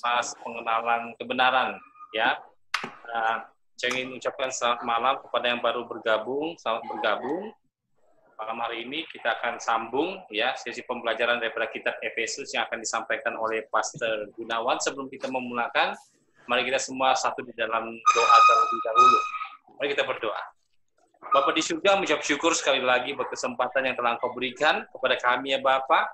proses pengenalan kebenaran ya. Nah, saya ingin mengucapkan selamat malam kepada yang baru bergabung, selamat bergabung. Malam hari ini kita akan sambung ya sesi pembelajaran daripada kitab Efesus yang akan disampaikan oleh Pastor Gunawan. Sebelum kita memulakan, mari kita semua satu di dalam doa terlebih dahulu. Mari kita berdoa. Bapak di surga mengucap syukur sekali lagi buat kesempatan yang telah kau berikan kepada kami ya Bapak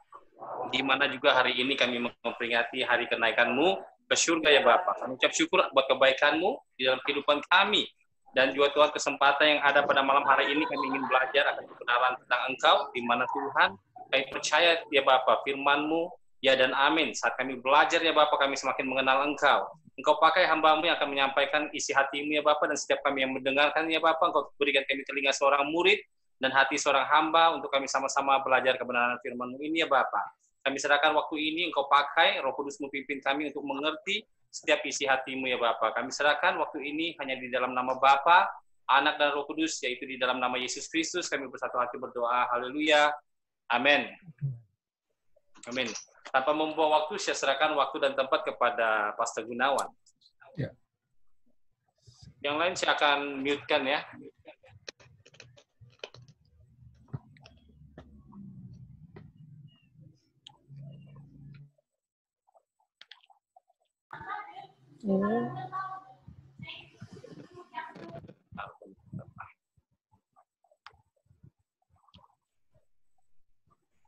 di mana juga hari ini kami memperingati hari kenaikanmu ke surga ya bapak Kami ucap syukur buat kebaikanmu di dalam kehidupan kami. Dan juga Tuhan kesempatan yang ada pada malam hari ini kami ingin belajar akan kebenaran tentang Engkau, di mana Tuhan kami percaya ya bapak firmanmu ya dan amin. Saat kami belajar ya bapak kami semakin mengenal Engkau. Engkau pakai hambamu yang akan menyampaikan isi hatimu ya bapak dan setiap kami yang mendengarkan ya bapak Engkau berikan kami telinga seorang murid, dan hati seorang hamba untuk kami sama-sama belajar kebenaran firman-Mu ini ya Bapa. Kami serahkan waktu ini Engkau pakai, Roh kudus memimpin kami untuk mengerti setiap isi hatimu ya Bapa. Kami serahkan waktu ini hanya di dalam nama Bapa, Anak dan Roh Kudus, yaitu di dalam nama Yesus Kristus. Kami bersatu hati berdoa. Haleluya. Amin. Amin. Tanpa membuang waktu, saya serahkan waktu dan tempat kepada Pastor Gunawan. Ya. Yang lain saya akan mute-kan ya. Hmm.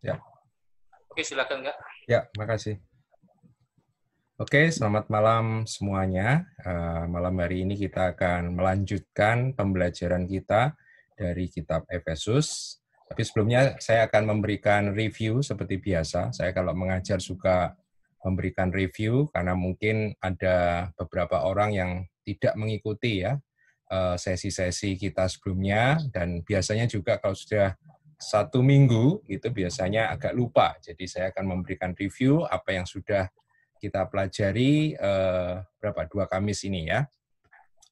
Ya. Oke, silakan enggak? Ya, makasih. Oke, selamat malam semuanya. Eh, malam hari ini kita akan melanjutkan pembelajaran kita dari kitab Efesus. Tapi sebelumnya saya akan memberikan review seperti biasa. Saya kalau mengajar suka memberikan review karena mungkin ada beberapa orang yang tidak mengikuti ya eh, sesi-sesi kita sebelumnya dan biasanya juga kalau sudah satu minggu itu biasanya agak lupa. Jadi saya akan memberikan review apa yang sudah kita pelajari eh, berapa dua Kamis ini ya.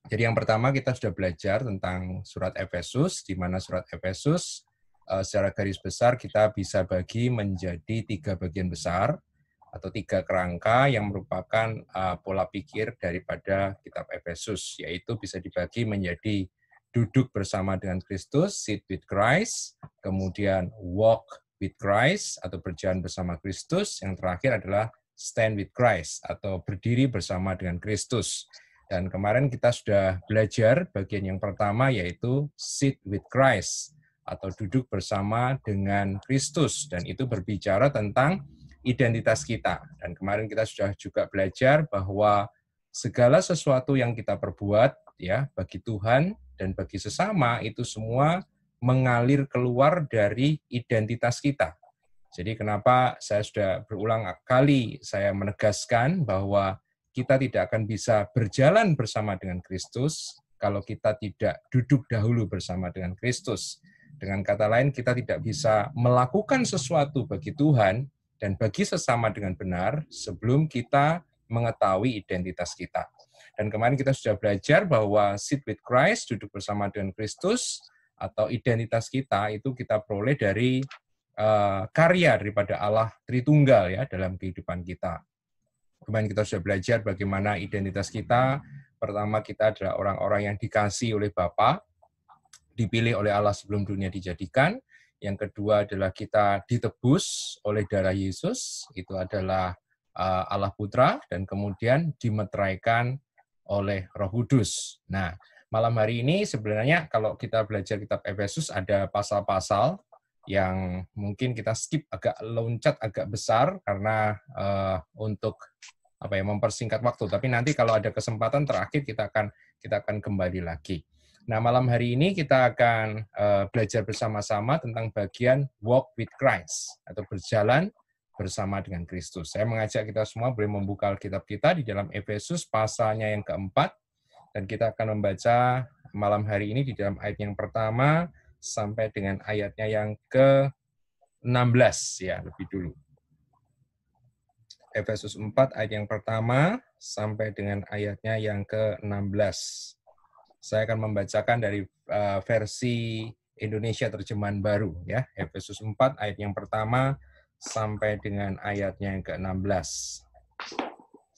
Jadi yang pertama kita sudah belajar tentang surat Efesus, di mana surat Efesus eh, secara garis besar kita bisa bagi menjadi tiga bagian besar atau tiga kerangka yang merupakan uh, pola pikir daripada kitab Efesus, yaitu bisa dibagi menjadi duduk bersama dengan Kristus, sit with Christ, kemudian walk with Christ atau berjalan bersama Kristus, yang terakhir adalah stand with Christ atau berdiri bersama dengan Kristus. Dan kemarin kita sudah belajar bagian yang pertama yaitu sit with Christ atau duduk bersama dengan Kristus dan itu berbicara tentang identitas kita. Dan kemarin kita sudah juga belajar bahwa segala sesuatu yang kita perbuat ya bagi Tuhan dan bagi sesama itu semua mengalir keluar dari identitas kita. Jadi kenapa saya sudah berulang kali saya menegaskan bahwa kita tidak akan bisa berjalan bersama dengan Kristus kalau kita tidak duduk dahulu bersama dengan Kristus. Dengan kata lain, kita tidak bisa melakukan sesuatu bagi Tuhan dan bagi sesama dengan benar sebelum kita mengetahui identitas kita. Dan kemarin kita sudah belajar bahwa sit with Christ, duduk bersama dengan Kristus, atau identitas kita itu kita peroleh dari uh, karya daripada Allah Tritunggal ya dalam kehidupan kita. Kemarin kita sudah belajar bagaimana identitas kita. Pertama kita adalah orang-orang yang dikasih oleh Bapa, dipilih oleh Allah sebelum dunia dijadikan. Yang kedua adalah kita ditebus oleh darah Yesus, itu adalah eh, Allah Putra, dan kemudian dimeteraikan oleh Roh Kudus. Nah, malam hari ini sebenarnya kalau kita belajar kitab Efesus ada pasal-pasal yang mungkin kita skip agak loncat agak besar karena uh, untuk apa ya mempersingkat waktu tapi nanti kalau ada kesempatan terakhir kita akan kita akan kembali lagi Nah, malam hari ini kita akan uh, belajar bersama-sama tentang bagian walk with Christ atau berjalan bersama dengan Kristus. Saya mengajak kita semua boleh membuka Alkitab kita di dalam Efesus pasalnya yang keempat dan kita akan membaca malam hari ini di dalam ayat yang pertama sampai dengan ayatnya yang ke-16 ya, lebih dulu. Efesus 4 ayat yang pertama sampai dengan ayatnya yang ke-16. Saya akan membacakan dari uh, versi Indonesia terjemahan baru ya, Efesus 4 ayat yang pertama sampai dengan ayatnya yang ke-16.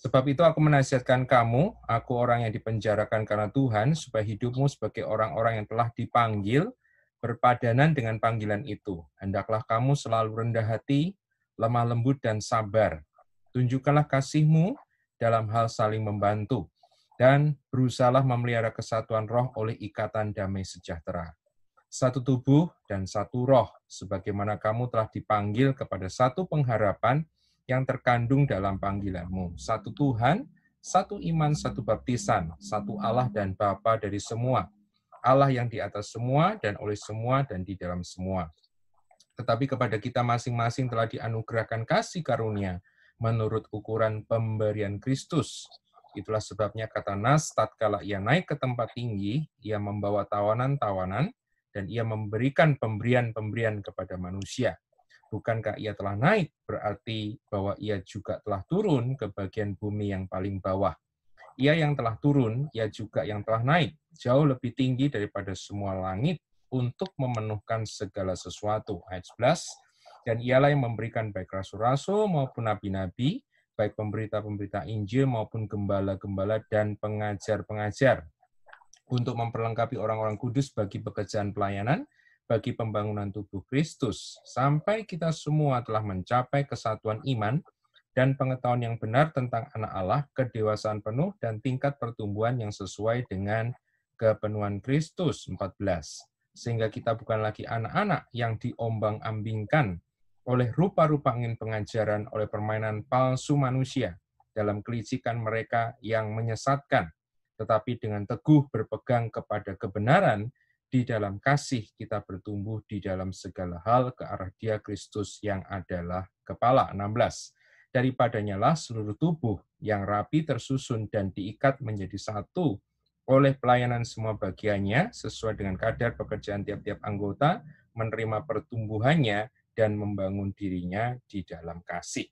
Sebab itu aku menasihatkan kamu, aku orang yang dipenjarakan karena Tuhan, supaya hidupmu sebagai orang-orang yang telah dipanggil berpadanan dengan panggilan itu. Hendaklah kamu selalu rendah hati, lemah lembut, dan sabar. Tunjukkanlah kasihmu dalam hal saling membantu dan berusahalah memelihara kesatuan roh oleh ikatan damai sejahtera. Satu tubuh dan satu roh, sebagaimana kamu telah dipanggil kepada satu pengharapan yang terkandung dalam panggilanmu. Satu Tuhan, satu iman, satu baptisan, satu Allah dan Bapa dari semua. Allah yang di atas semua dan oleh semua dan di dalam semua. Tetapi kepada kita masing-masing telah dianugerahkan kasih karunia menurut ukuran pemberian Kristus Itulah sebabnya kata Nas, tatkala ia naik ke tempat tinggi, ia membawa tawanan-tawanan, dan ia memberikan pemberian-pemberian kepada manusia. Bukankah ia telah naik, berarti bahwa ia juga telah turun ke bagian bumi yang paling bawah. Ia yang telah turun, ia juga yang telah naik, jauh lebih tinggi daripada semua langit untuk memenuhkan segala sesuatu. Ayat 11, dan ialah yang memberikan baik rasul-rasul maupun nabi-nabi baik pemberita-pemberita Injil maupun gembala-gembala dan pengajar-pengajar untuk memperlengkapi orang-orang kudus bagi pekerjaan pelayanan, bagi pembangunan tubuh Kristus, sampai kita semua telah mencapai kesatuan iman dan pengetahuan yang benar tentang anak Allah, kedewasaan penuh, dan tingkat pertumbuhan yang sesuai dengan kepenuhan Kristus 14. Sehingga kita bukan lagi anak-anak yang diombang-ambingkan oleh rupa-rupa angin pengajaran, oleh permainan palsu manusia dalam kelicikan mereka yang menyesatkan, tetapi dengan teguh berpegang kepada kebenaran di dalam kasih kita bertumbuh di dalam segala hal ke arah dia Kristus yang adalah kepala. 16. Daripadanya lah seluruh tubuh yang rapi tersusun dan diikat menjadi satu oleh pelayanan semua bagiannya sesuai dengan kadar pekerjaan tiap-tiap anggota menerima pertumbuhannya dan membangun dirinya di dalam kasih.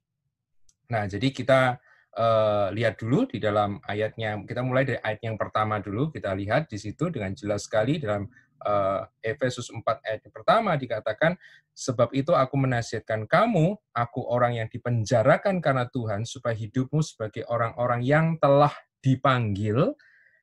Nah, jadi kita uh, lihat dulu di dalam ayatnya. Kita mulai dari ayat yang pertama dulu. Kita lihat di situ dengan jelas sekali dalam eh, Efesus 4 ayat yang pertama dikatakan, sebab itu aku menasihatkan kamu, aku orang yang dipenjarakan karena Tuhan, supaya hidupmu sebagai orang-orang yang telah dipanggil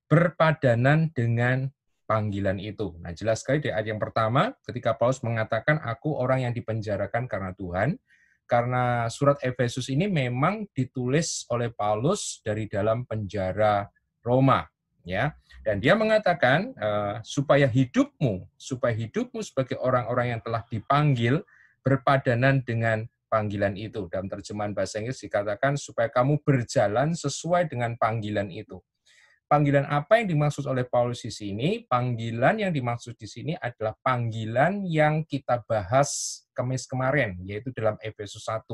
berpadanan dengan panggilan itu. Nah, jelas sekali di ayat yang pertama ketika Paulus mengatakan aku orang yang dipenjarakan karena Tuhan, karena surat Efesus ini memang ditulis oleh Paulus dari dalam penjara Roma, ya. Dan dia mengatakan eh, supaya hidupmu, supaya hidupmu sebagai orang-orang yang telah dipanggil berpadanan dengan panggilan itu. Dalam terjemahan bahasa Inggris dikatakan supaya kamu berjalan sesuai dengan panggilan itu panggilan apa yang dimaksud oleh Paulus di sini? Panggilan yang dimaksud di sini adalah panggilan yang kita bahas kemis kemarin, yaitu dalam Efesus 1,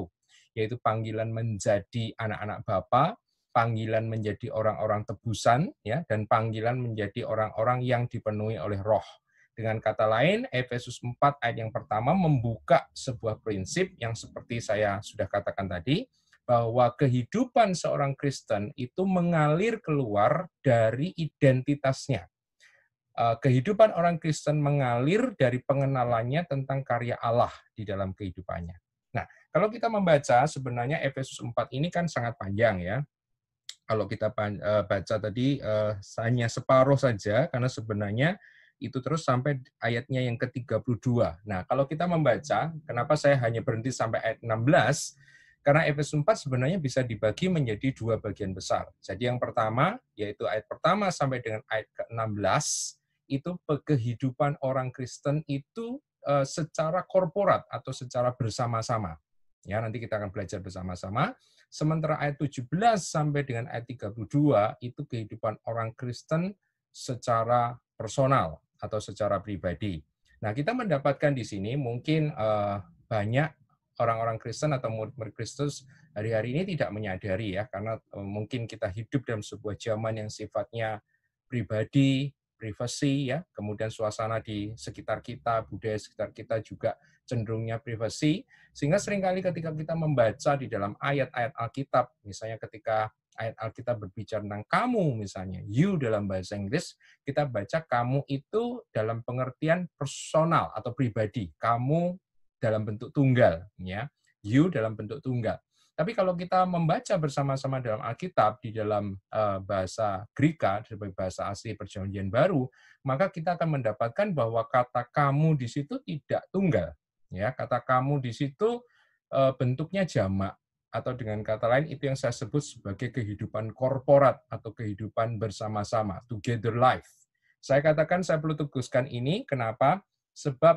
yaitu panggilan menjadi anak-anak Bapa, panggilan menjadi orang-orang tebusan, ya, dan panggilan menjadi orang-orang yang dipenuhi oleh roh. Dengan kata lain, Efesus 4 ayat yang pertama membuka sebuah prinsip yang seperti saya sudah katakan tadi, bahwa kehidupan seorang Kristen itu mengalir keluar dari identitasnya. Eh, kehidupan orang Kristen mengalir dari pengenalannya tentang karya Allah di dalam kehidupannya. Nah, kalau kita membaca sebenarnya Efesus 4 ini kan sangat panjang ya. Kalau kita eh, baca tadi eh, hanya separuh saja karena sebenarnya itu terus sampai ayatnya yang ke-32. Nah, kalau kita membaca, kenapa saya hanya berhenti sampai ayat 16? Karena Efesus 4 sebenarnya bisa dibagi menjadi dua bagian besar. Jadi yang pertama, yaitu ayat pertama sampai dengan ayat ke-16, itu kehidupan orang Kristen itu eh, secara korporat atau secara bersama-sama. Ya, nanti kita akan belajar bersama-sama. Sementara ayat 17 sampai dengan ayat 32 itu kehidupan orang Kristen secara personal atau secara pribadi. Nah, kita mendapatkan di sini mungkin eh, banyak orang-orang Kristen atau murid-murid Kristus hari-hari ini tidak menyadari ya karena e, mungkin kita hidup dalam sebuah zaman yang sifatnya pribadi, privasi ya, kemudian suasana di sekitar kita, budaya sekitar kita juga cenderungnya privasi sehingga seringkali ketika kita membaca di dalam ayat-ayat Alkitab misalnya ketika ayat Alkitab berbicara tentang kamu misalnya, you dalam bahasa Inggris, kita baca kamu itu dalam pengertian personal atau pribadi. Kamu dalam bentuk tunggal ya you dalam bentuk tunggal tapi kalau kita membaca bersama-sama dalam Alkitab di dalam uh, bahasa Greka sebagai bahasa asli Perjanjian Baru, maka kita akan mendapatkan bahwa kata kamu di situ tidak tunggal. Ya, kata kamu di situ uh, bentuknya jamak atau dengan kata lain itu yang saya sebut sebagai kehidupan korporat atau kehidupan bersama-sama, together life. Saya katakan saya perlu teguskan ini kenapa? Sebab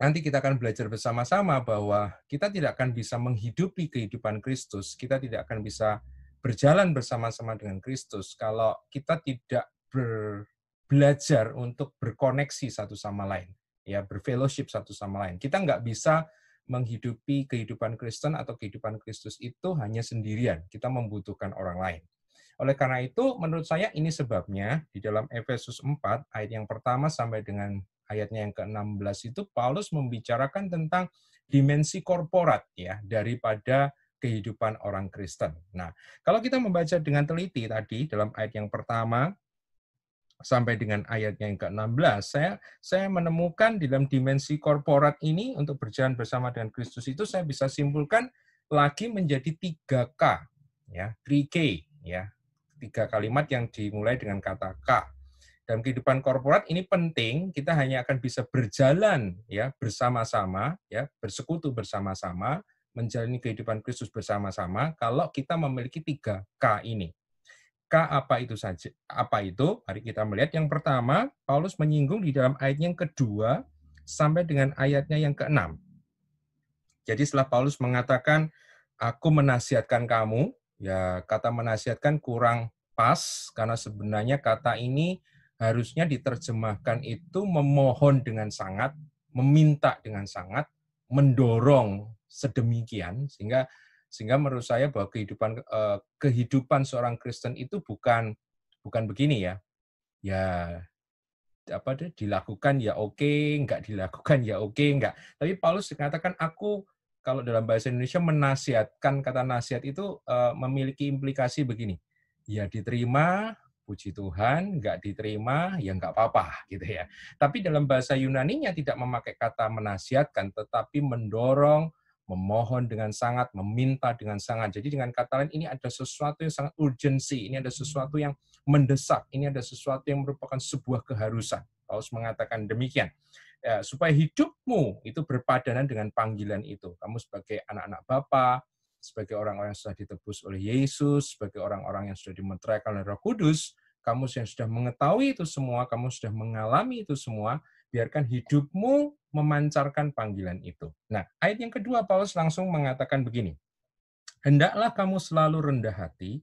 nanti kita akan belajar bersama-sama bahwa kita tidak akan bisa menghidupi kehidupan Kristus, kita tidak akan bisa berjalan bersama-sama dengan Kristus kalau kita tidak ber, belajar untuk berkoneksi satu sama lain, ya berfellowship satu sama lain. Kita nggak bisa menghidupi kehidupan Kristen atau kehidupan Kristus itu hanya sendirian. Kita membutuhkan orang lain. Oleh karena itu, menurut saya ini sebabnya di dalam Efesus 4 ayat yang pertama sampai dengan ayatnya yang ke-16 itu Paulus membicarakan tentang dimensi korporat ya daripada kehidupan orang Kristen. Nah, kalau kita membaca dengan teliti tadi dalam ayat yang pertama sampai dengan ayat yang ke-16, saya saya menemukan di dalam dimensi korporat ini untuk berjalan bersama dengan Kristus itu saya bisa simpulkan lagi menjadi 3K ya, 3K ya. Tiga kalimat yang dimulai dengan kata K dalam kehidupan korporat ini penting kita hanya akan bisa berjalan ya bersama-sama ya bersekutu bersama-sama menjalani kehidupan Kristus bersama-sama kalau kita memiliki tiga K ini K apa itu saja? Apa itu? Mari kita melihat yang pertama, Paulus menyinggung di dalam ayat yang kedua sampai dengan ayatnya yang keenam. Jadi setelah Paulus mengatakan, aku menasihatkan kamu, ya kata menasihatkan kurang pas karena sebenarnya kata ini harusnya diterjemahkan itu memohon dengan sangat, meminta dengan sangat, mendorong sedemikian sehingga sehingga menurut saya bahwa kehidupan eh, kehidupan seorang Kristen itu bukan bukan begini ya. Ya apa deh, dilakukan ya oke, enggak dilakukan ya oke, enggak. Tapi Paulus mengatakan aku kalau dalam bahasa Indonesia menasihatkan kata nasihat itu eh, memiliki implikasi begini. Ya diterima, puji Tuhan, nggak diterima, ya nggak apa-apa gitu ya. Tapi dalam bahasa Yunani-nya tidak memakai kata menasihatkan, tetapi mendorong, memohon dengan sangat, meminta dengan sangat. Jadi dengan kata lain ini ada sesuatu yang sangat urgensi, ini ada sesuatu yang mendesak, ini ada sesuatu yang merupakan sebuah keharusan. Paulus mengatakan demikian. Ya, supaya hidupmu itu berpadanan dengan panggilan itu. Kamu sebagai anak-anak Bapa, sebagai orang-orang yang sudah ditebus oleh Yesus, sebagai orang-orang yang sudah dimeteraikan oleh Roh Kudus, kamu yang sudah mengetahui itu semua, kamu sudah mengalami itu semua, biarkan hidupmu memancarkan panggilan itu. Nah, ayat yang kedua Paulus langsung mengatakan begini. Hendaklah kamu selalu rendah hati,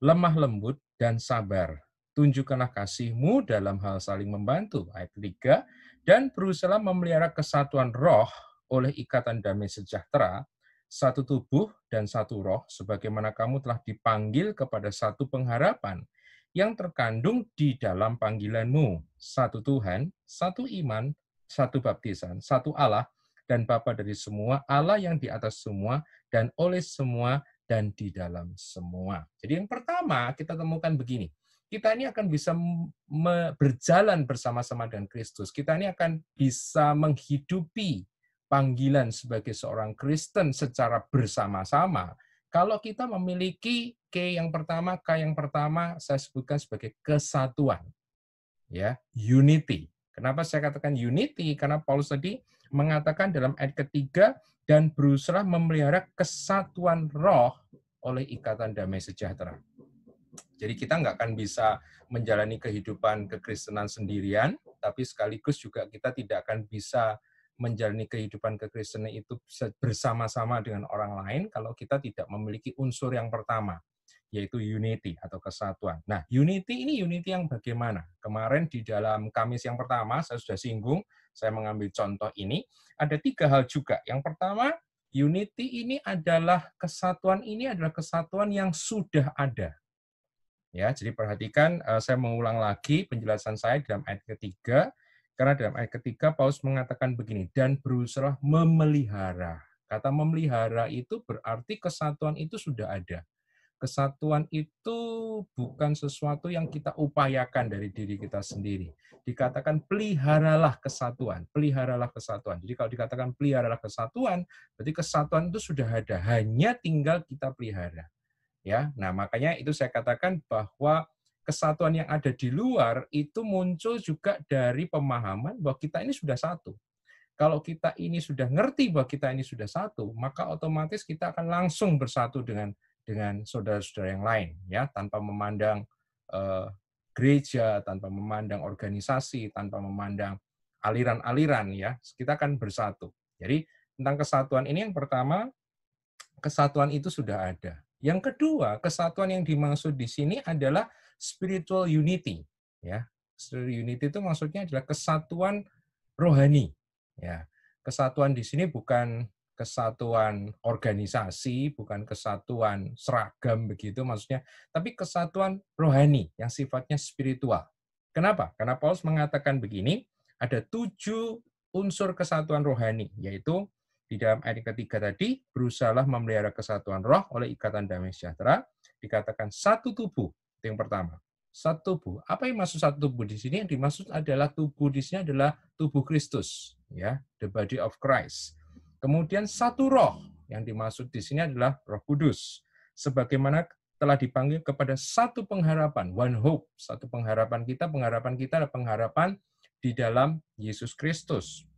lemah lembut dan sabar. Tunjukkanlah kasihmu dalam hal saling membantu. Ayat 3. Dan berusaha memelihara kesatuan roh oleh ikatan damai sejahtera, satu tubuh dan satu roh, sebagaimana kamu telah dipanggil kepada satu pengharapan – yang terkandung di dalam panggilanmu, satu Tuhan, satu iman, satu baptisan, satu Allah, dan Bapa dari semua, Allah yang di atas semua, dan oleh semua, dan di dalam semua. Jadi yang pertama kita temukan begini, kita ini akan bisa berjalan bersama-sama dengan Kristus. Kita ini akan bisa menghidupi panggilan sebagai seorang Kristen secara bersama-sama kalau kita memiliki K yang pertama, K yang pertama saya sebutkan sebagai kesatuan. Ya, unity. Kenapa saya katakan unity? Karena Paulus tadi mengatakan dalam ayat ketiga dan berusaha memelihara kesatuan roh oleh ikatan damai sejahtera. Jadi kita nggak akan bisa menjalani kehidupan kekristenan sendirian, tapi sekaligus juga kita tidak akan bisa menjalani kehidupan kekristenan itu bersama-sama dengan orang lain kalau kita tidak memiliki unsur yang pertama yaitu unity atau kesatuan. Nah, unity ini unity yang bagaimana? Kemarin di dalam Kamis yang pertama saya sudah singgung, saya mengambil contoh ini, ada tiga hal juga. Yang pertama, unity ini adalah kesatuan ini adalah kesatuan yang sudah ada. Ya, jadi perhatikan eh, saya mengulang lagi penjelasan saya dalam ayat ketiga, karena dalam ayat ketiga Paulus mengatakan begini, dan berusaha memelihara. Kata memelihara itu berarti kesatuan itu sudah ada. Kesatuan itu bukan sesuatu yang kita upayakan dari diri kita sendiri. Dikatakan peliharalah kesatuan, peliharalah kesatuan. Jadi kalau dikatakan peliharalah kesatuan, berarti kesatuan itu sudah ada, hanya tinggal kita pelihara. Ya, nah makanya itu saya katakan bahwa kesatuan yang ada di luar itu muncul juga dari pemahaman bahwa kita ini sudah satu. Kalau kita ini sudah ngerti bahwa kita ini sudah satu, maka otomatis kita akan langsung bersatu dengan dengan saudara-saudara yang lain, ya, tanpa memandang uh, gereja, tanpa memandang organisasi, tanpa memandang aliran-aliran, ya, kita akan bersatu. Jadi tentang kesatuan ini yang pertama, kesatuan itu sudah ada. Yang kedua, kesatuan yang dimaksud di sini adalah spiritual unity ya spiritual unity itu maksudnya adalah kesatuan rohani ya kesatuan di sini bukan kesatuan organisasi bukan kesatuan seragam begitu maksudnya tapi kesatuan rohani yang sifatnya spiritual kenapa karena Paulus mengatakan begini ada tujuh unsur kesatuan rohani yaitu di dalam ayat ketiga tadi, berusahalah memelihara kesatuan roh oleh ikatan damai sejahtera, dikatakan satu tubuh itu yang pertama satu tubuh apa yang maksud satu tubuh di sini yang dimaksud adalah tubuh di sini adalah tubuh Kristus ya the body of Christ kemudian satu roh yang dimaksud di sini adalah Roh Kudus sebagaimana telah dipanggil kepada satu pengharapan one hope satu pengharapan kita pengharapan kita adalah pengharapan di dalam Yesus Kristus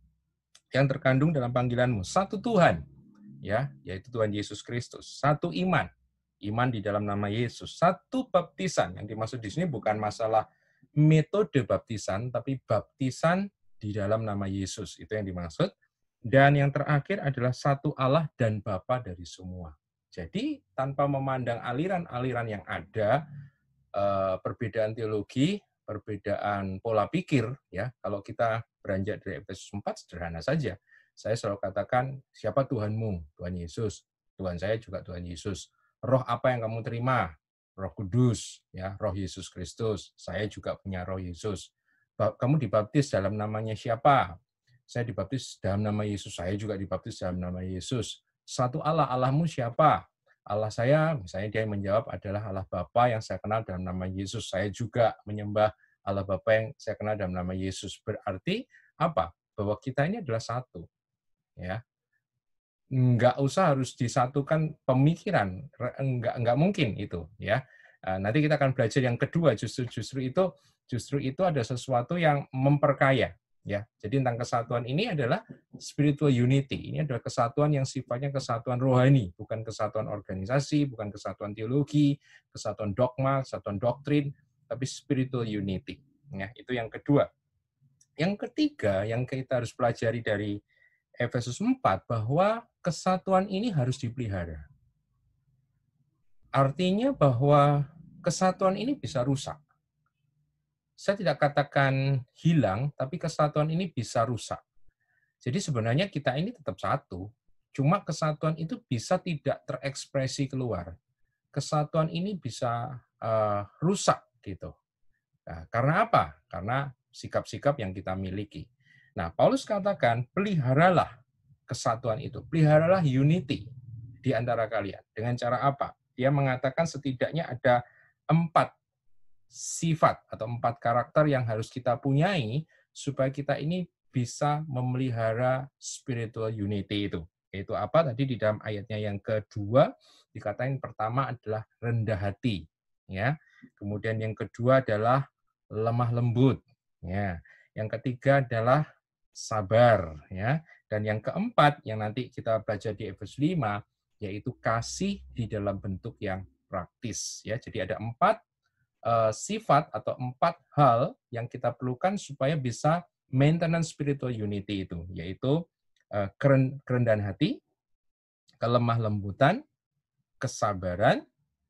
yang terkandung dalam panggilanmu satu Tuhan ya yaitu Tuhan Yesus Kristus satu iman iman di dalam nama Yesus. Satu baptisan yang dimaksud di sini bukan masalah metode baptisan, tapi baptisan di dalam nama Yesus. Itu yang dimaksud. Dan yang terakhir adalah satu Allah dan Bapa dari semua. Jadi tanpa memandang aliran-aliran yang ada, eh, perbedaan teologi, perbedaan pola pikir, ya kalau kita beranjak dari Efesus 4 sederhana saja. Saya selalu katakan siapa Tuhanmu? Tuhan Yesus. Tuhan saya juga Tuhan Yesus roh apa yang kamu terima? Roh Kudus, ya, Roh Yesus Kristus. Saya juga punya Roh Yesus. Kamu dibaptis dalam namanya siapa? Saya dibaptis dalam nama Yesus. Saya juga dibaptis dalam nama Yesus. Satu Allah, Allahmu siapa? Allah saya, misalnya dia yang menjawab adalah Allah Bapa yang saya kenal dalam nama Yesus. Saya juga menyembah Allah Bapa yang saya kenal dalam nama Yesus. Berarti apa? Bahwa kita ini adalah satu. Ya, nggak usah harus disatukan pemikiran, nggak nggak mungkin itu ya. Eh, nanti kita akan belajar yang kedua justru justru itu justru itu ada sesuatu yang memperkaya ya. Jadi tentang kesatuan ini adalah spiritual unity. Ini adalah kesatuan yang sifatnya kesatuan rohani, bukan kesatuan organisasi, bukan kesatuan teologi, kesatuan dogma, kesatuan doktrin, tapi spiritual unity. Ya, itu yang kedua. Yang ketiga yang kita harus pelajari dari Efesus 4 bahwa kesatuan ini harus dipelihara. Artinya bahwa kesatuan ini bisa rusak. Saya tidak katakan hilang, tapi kesatuan ini bisa rusak. Jadi sebenarnya kita ini tetap satu, cuma kesatuan itu bisa tidak terekspresi keluar. Kesatuan ini bisa uh, rusak gitu. Nah, karena apa? Karena sikap-sikap yang kita miliki. Nah, Paulus katakan, peliharalah kesatuan itu. Peliharalah unity di antara kalian. Dengan cara apa? Dia mengatakan setidaknya ada empat sifat atau empat karakter yang harus kita punyai supaya kita ini bisa memelihara spiritual unity itu. Yaitu apa? Tadi di dalam ayatnya yang kedua dikatakan pertama adalah rendah hati, ya. Kemudian yang kedua adalah lemah lembut, ya. Yang ketiga adalah sabar, ya. Dan yang keempat, yang nanti kita belajar di Efesus 5, yaitu kasih di dalam bentuk yang praktis. Ya, jadi ada empat uh, sifat atau empat hal yang kita perlukan supaya bisa maintenance spiritual unity itu, yaitu uh, keren, kerendahan hati, kelemah lembutan, kesabaran,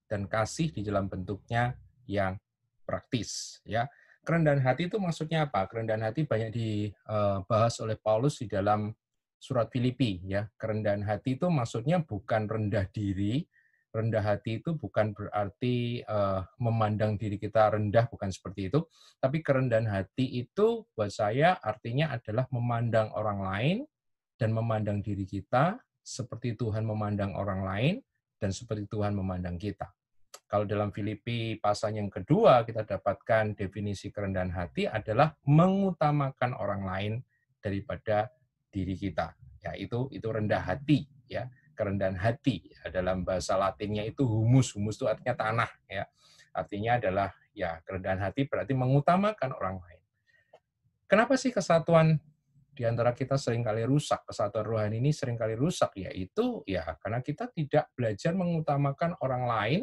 dan kasih di dalam bentuknya yang praktis. Ya, kerendahan hati itu maksudnya apa? Kerendahan hati banyak dibahas eh, oleh Paulus di dalam surat Filipi ya. Kerendahan hati itu maksudnya bukan rendah diri. Rendah hati itu bukan berarti uh, memandang diri kita rendah, bukan seperti itu. Tapi kerendahan hati itu buat saya artinya adalah memandang orang lain dan memandang diri kita seperti Tuhan memandang orang lain dan seperti Tuhan memandang kita. Kalau dalam Filipi pasal yang kedua kita dapatkan definisi kerendahan hati adalah mengutamakan orang lain daripada diri kita. Ya, itu itu rendah hati ya, kerendahan hati. Ya. dalam bahasa Latinnya itu humus, humus itu artinya tanah ya. Artinya adalah ya kerendahan hati berarti mengutamakan orang lain. Kenapa sih kesatuan di antara kita seringkali rusak? Kesatuan rohani ini seringkali rusak yaitu ya karena kita tidak belajar mengutamakan orang lain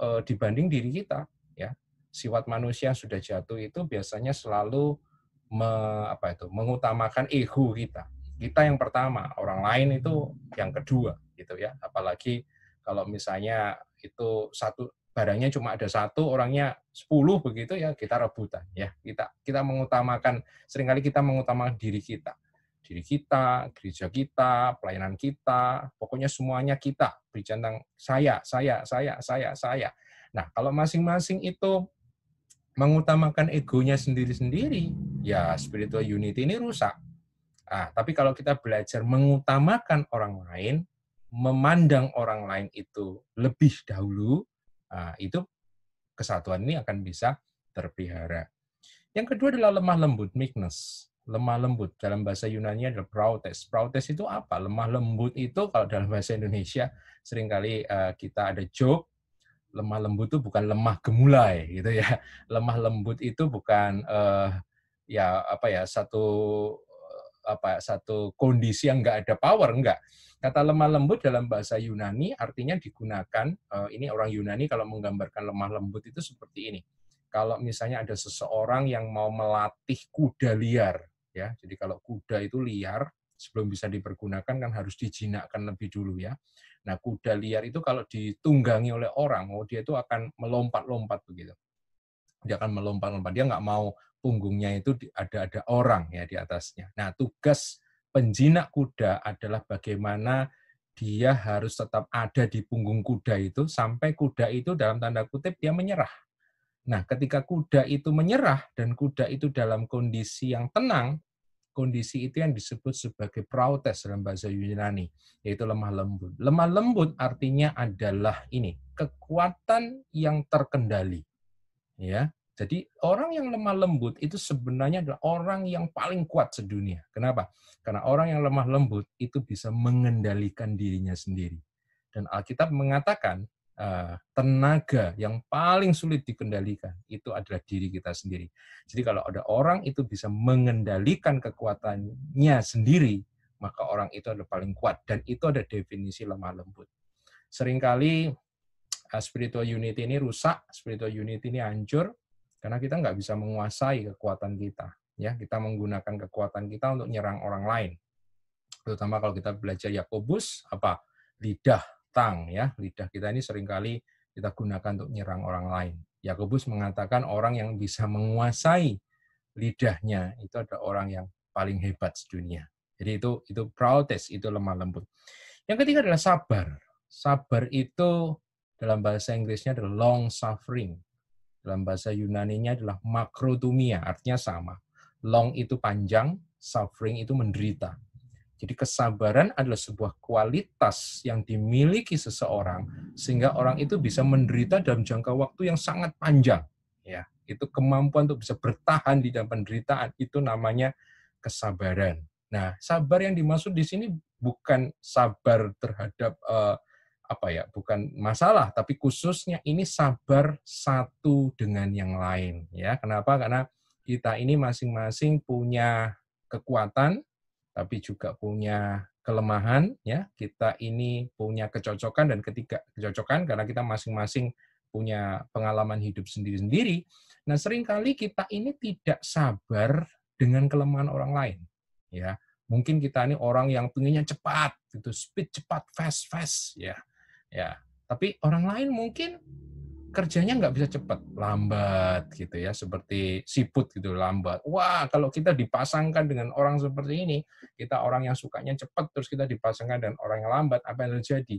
e, dibanding diri kita ya. Sifat manusia yang sudah jatuh itu biasanya selalu me, apa itu mengutamakan ego kita kita yang pertama, orang lain itu yang kedua gitu ya. Apalagi kalau misalnya itu satu barangnya cuma ada satu, orangnya sepuluh begitu ya kita rebutan ya. Kita kita mengutamakan seringkali kita mengutamakan diri kita. Diri kita, gereja kita, pelayanan kita, pokoknya semuanya kita. Berbicara tentang saya, saya, saya, saya, saya. Nah, kalau masing-masing itu mengutamakan egonya sendiri-sendiri, ya spiritual unity ini rusak Nah, tapi kalau kita belajar mengutamakan orang lain, memandang orang lain itu lebih dahulu, ah, itu kesatuan ini akan bisa terpihara. Yang kedua adalah lemah lembut, meekness. Lemah lembut dalam bahasa Yunani adalah proutes. Proutes itu apa? Lemah lembut itu kalau dalam bahasa Indonesia seringkali eh, kita ada joke lemah lembut itu bukan lemah gemulai gitu ya. Lemah lembut itu bukan uh, ya apa ya satu apa satu kondisi yang nggak ada power enggak. Kata lemah lembut dalam bahasa Yunani artinya digunakan eh, ini orang Yunani kalau menggambarkan lemah lembut itu seperti ini. Kalau misalnya ada seseorang yang mau melatih kuda liar ya. Jadi kalau kuda itu liar sebelum bisa dipergunakan kan harus dijinakkan lebih dulu ya. Nah, kuda liar itu kalau ditunggangi oleh orang, oh dia itu akan melompat-lompat begitu. Dia akan melompat-lompat. Dia nggak mau punggungnya itu ada ada orang ya di atasnya. Nah, tugas penjinak kuda adalah bagaimana dia harus tetap ada di punggung kuda itu sampai kuda itu dalam tanda kutip dia menyerah. Nah, ketika kuda itu menyerah dan kuda itu dalam kondisi yang tenang, kondisi itu yang disebut sebagai prautes dalam bahasa Yunani, yaitu lemah lembut. Lemah lembut artinya adalah ini, kekuatan yang terkendali. Ya, jadi orang yang lemah lembut itu sebenarnya adalah orang yang paling kuat sedunia. Kenapa? Karena orang yang lemah lembut itu bisa mengendalikan dirinya sendiri. Dan Alkitab mengatakan eh, tenaga yang paling sulit dikendalikan itu adalah diri kita sendiri. Jadi kalau ada orang itu bisa mengendalikan kekuatannya sendiri, maka orang itu adalah paling kuat. Dan itu ada definisi lemah lembut. Seringkali eh, spiritual unity ini rusak, spiritual unity ini hancur, karena kita nggak bisa menguasai kekuatan kita. ya Kita menggunakan kekuatan kita untuk nyerang orang lain. Terutama kalau kita belajar Yakobus, apa lidah, tang. ya Lidah kita ini seringkali kita gunakan untuk nyerang orang lain. Yakobus mengatakan orang yang bisa menguasai lidahnya itu ada orang yang paling hebat sedunia. Jadi itu itu protes, itu lemah lembut. Yang ketiga adalah sabar. Sabar itu dalam bahasa Inggrisnya adalah long suffering. Dalam bahasa Yunani-nya adalah makrotumia, artinya sama. Long itu panjang, suffering itu menderita. Jadi kesabaran adalah sebuah kualitas yang dimiliki seseorang sehingga orang itu bisa menderita dalam jangka waktu yang sangat panjang. Ya, itu kemampuan untuk bisa bertahan di dalam penderitaan itu namanya kesabaran. Nah, sabar yang dimaksud di sini bukan sabar terhadap uh, apa ya bukan masalah tapi khususnya ini sabar satu dengan yang lain ya kenapa karena kita ini masing-masing punya kekuatan tapi juga punya kelemahan ya kita ini punya kecocokan dan ketika kecocokan karena kita masing-masing punya pengalaman hidup sendiri-sendiri nah seringkali kita ini tidak sabar dengan kelemahan orang lain ya mungkin kita ini orang yang pengennya cepat itu speed cepat fast fast ya ya tapi orang lain mungkin kerjanya nggak bisa cepat lambat gitu ya seperti siput gitu lambat wah kalau kita dipasangkan dengan orang seperti ini kita orang yang sukanya cepat terus kita dipasangkan dengan orang yang lambat apa yang terjadi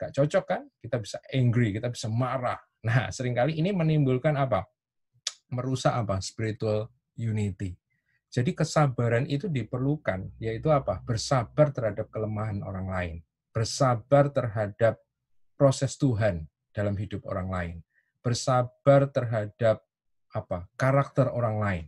nggak cocok kan kita bisa angry kita bisa marah nah seringkali ini menimbulkan apa merusak apa spiritual unity jadi kesabaran itu diperlukan, yaitu apa? Bersabar terhadap kelemahan orang lain, bersabar terhadap proses Tuhan dalam hidup orang lain, bersabar terhadap apa karakter orang lain,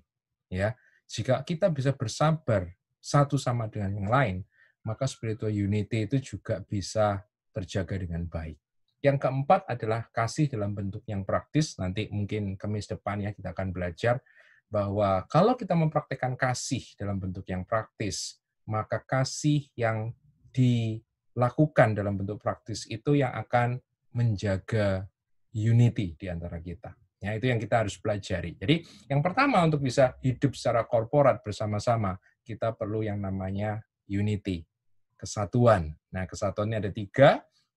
ya. Jika kita bisa bersabar satu sama dengan yang lain, maka spiritual unity itu juga bisa terjaga dengan baik. Yang keempat adalah kasih dalam bentuk yang praktis. Nanti mungkin kemis depan ya kita akan belajar bahwa kalau kita mempraktekkan kasih dalam bentuk yang praktis, maka kasih yang di lakukan dalam bentuk praktis itu yang akan menjaga unity di antara kita. Ya, itu yang kita harus pelajari. Jadi, yang pertama untuk bisa hidup secara korporat bersama-sama, kita perlu yang namanya unity, kesatuan. Nah, kesatuan kesatuannya ada tiga,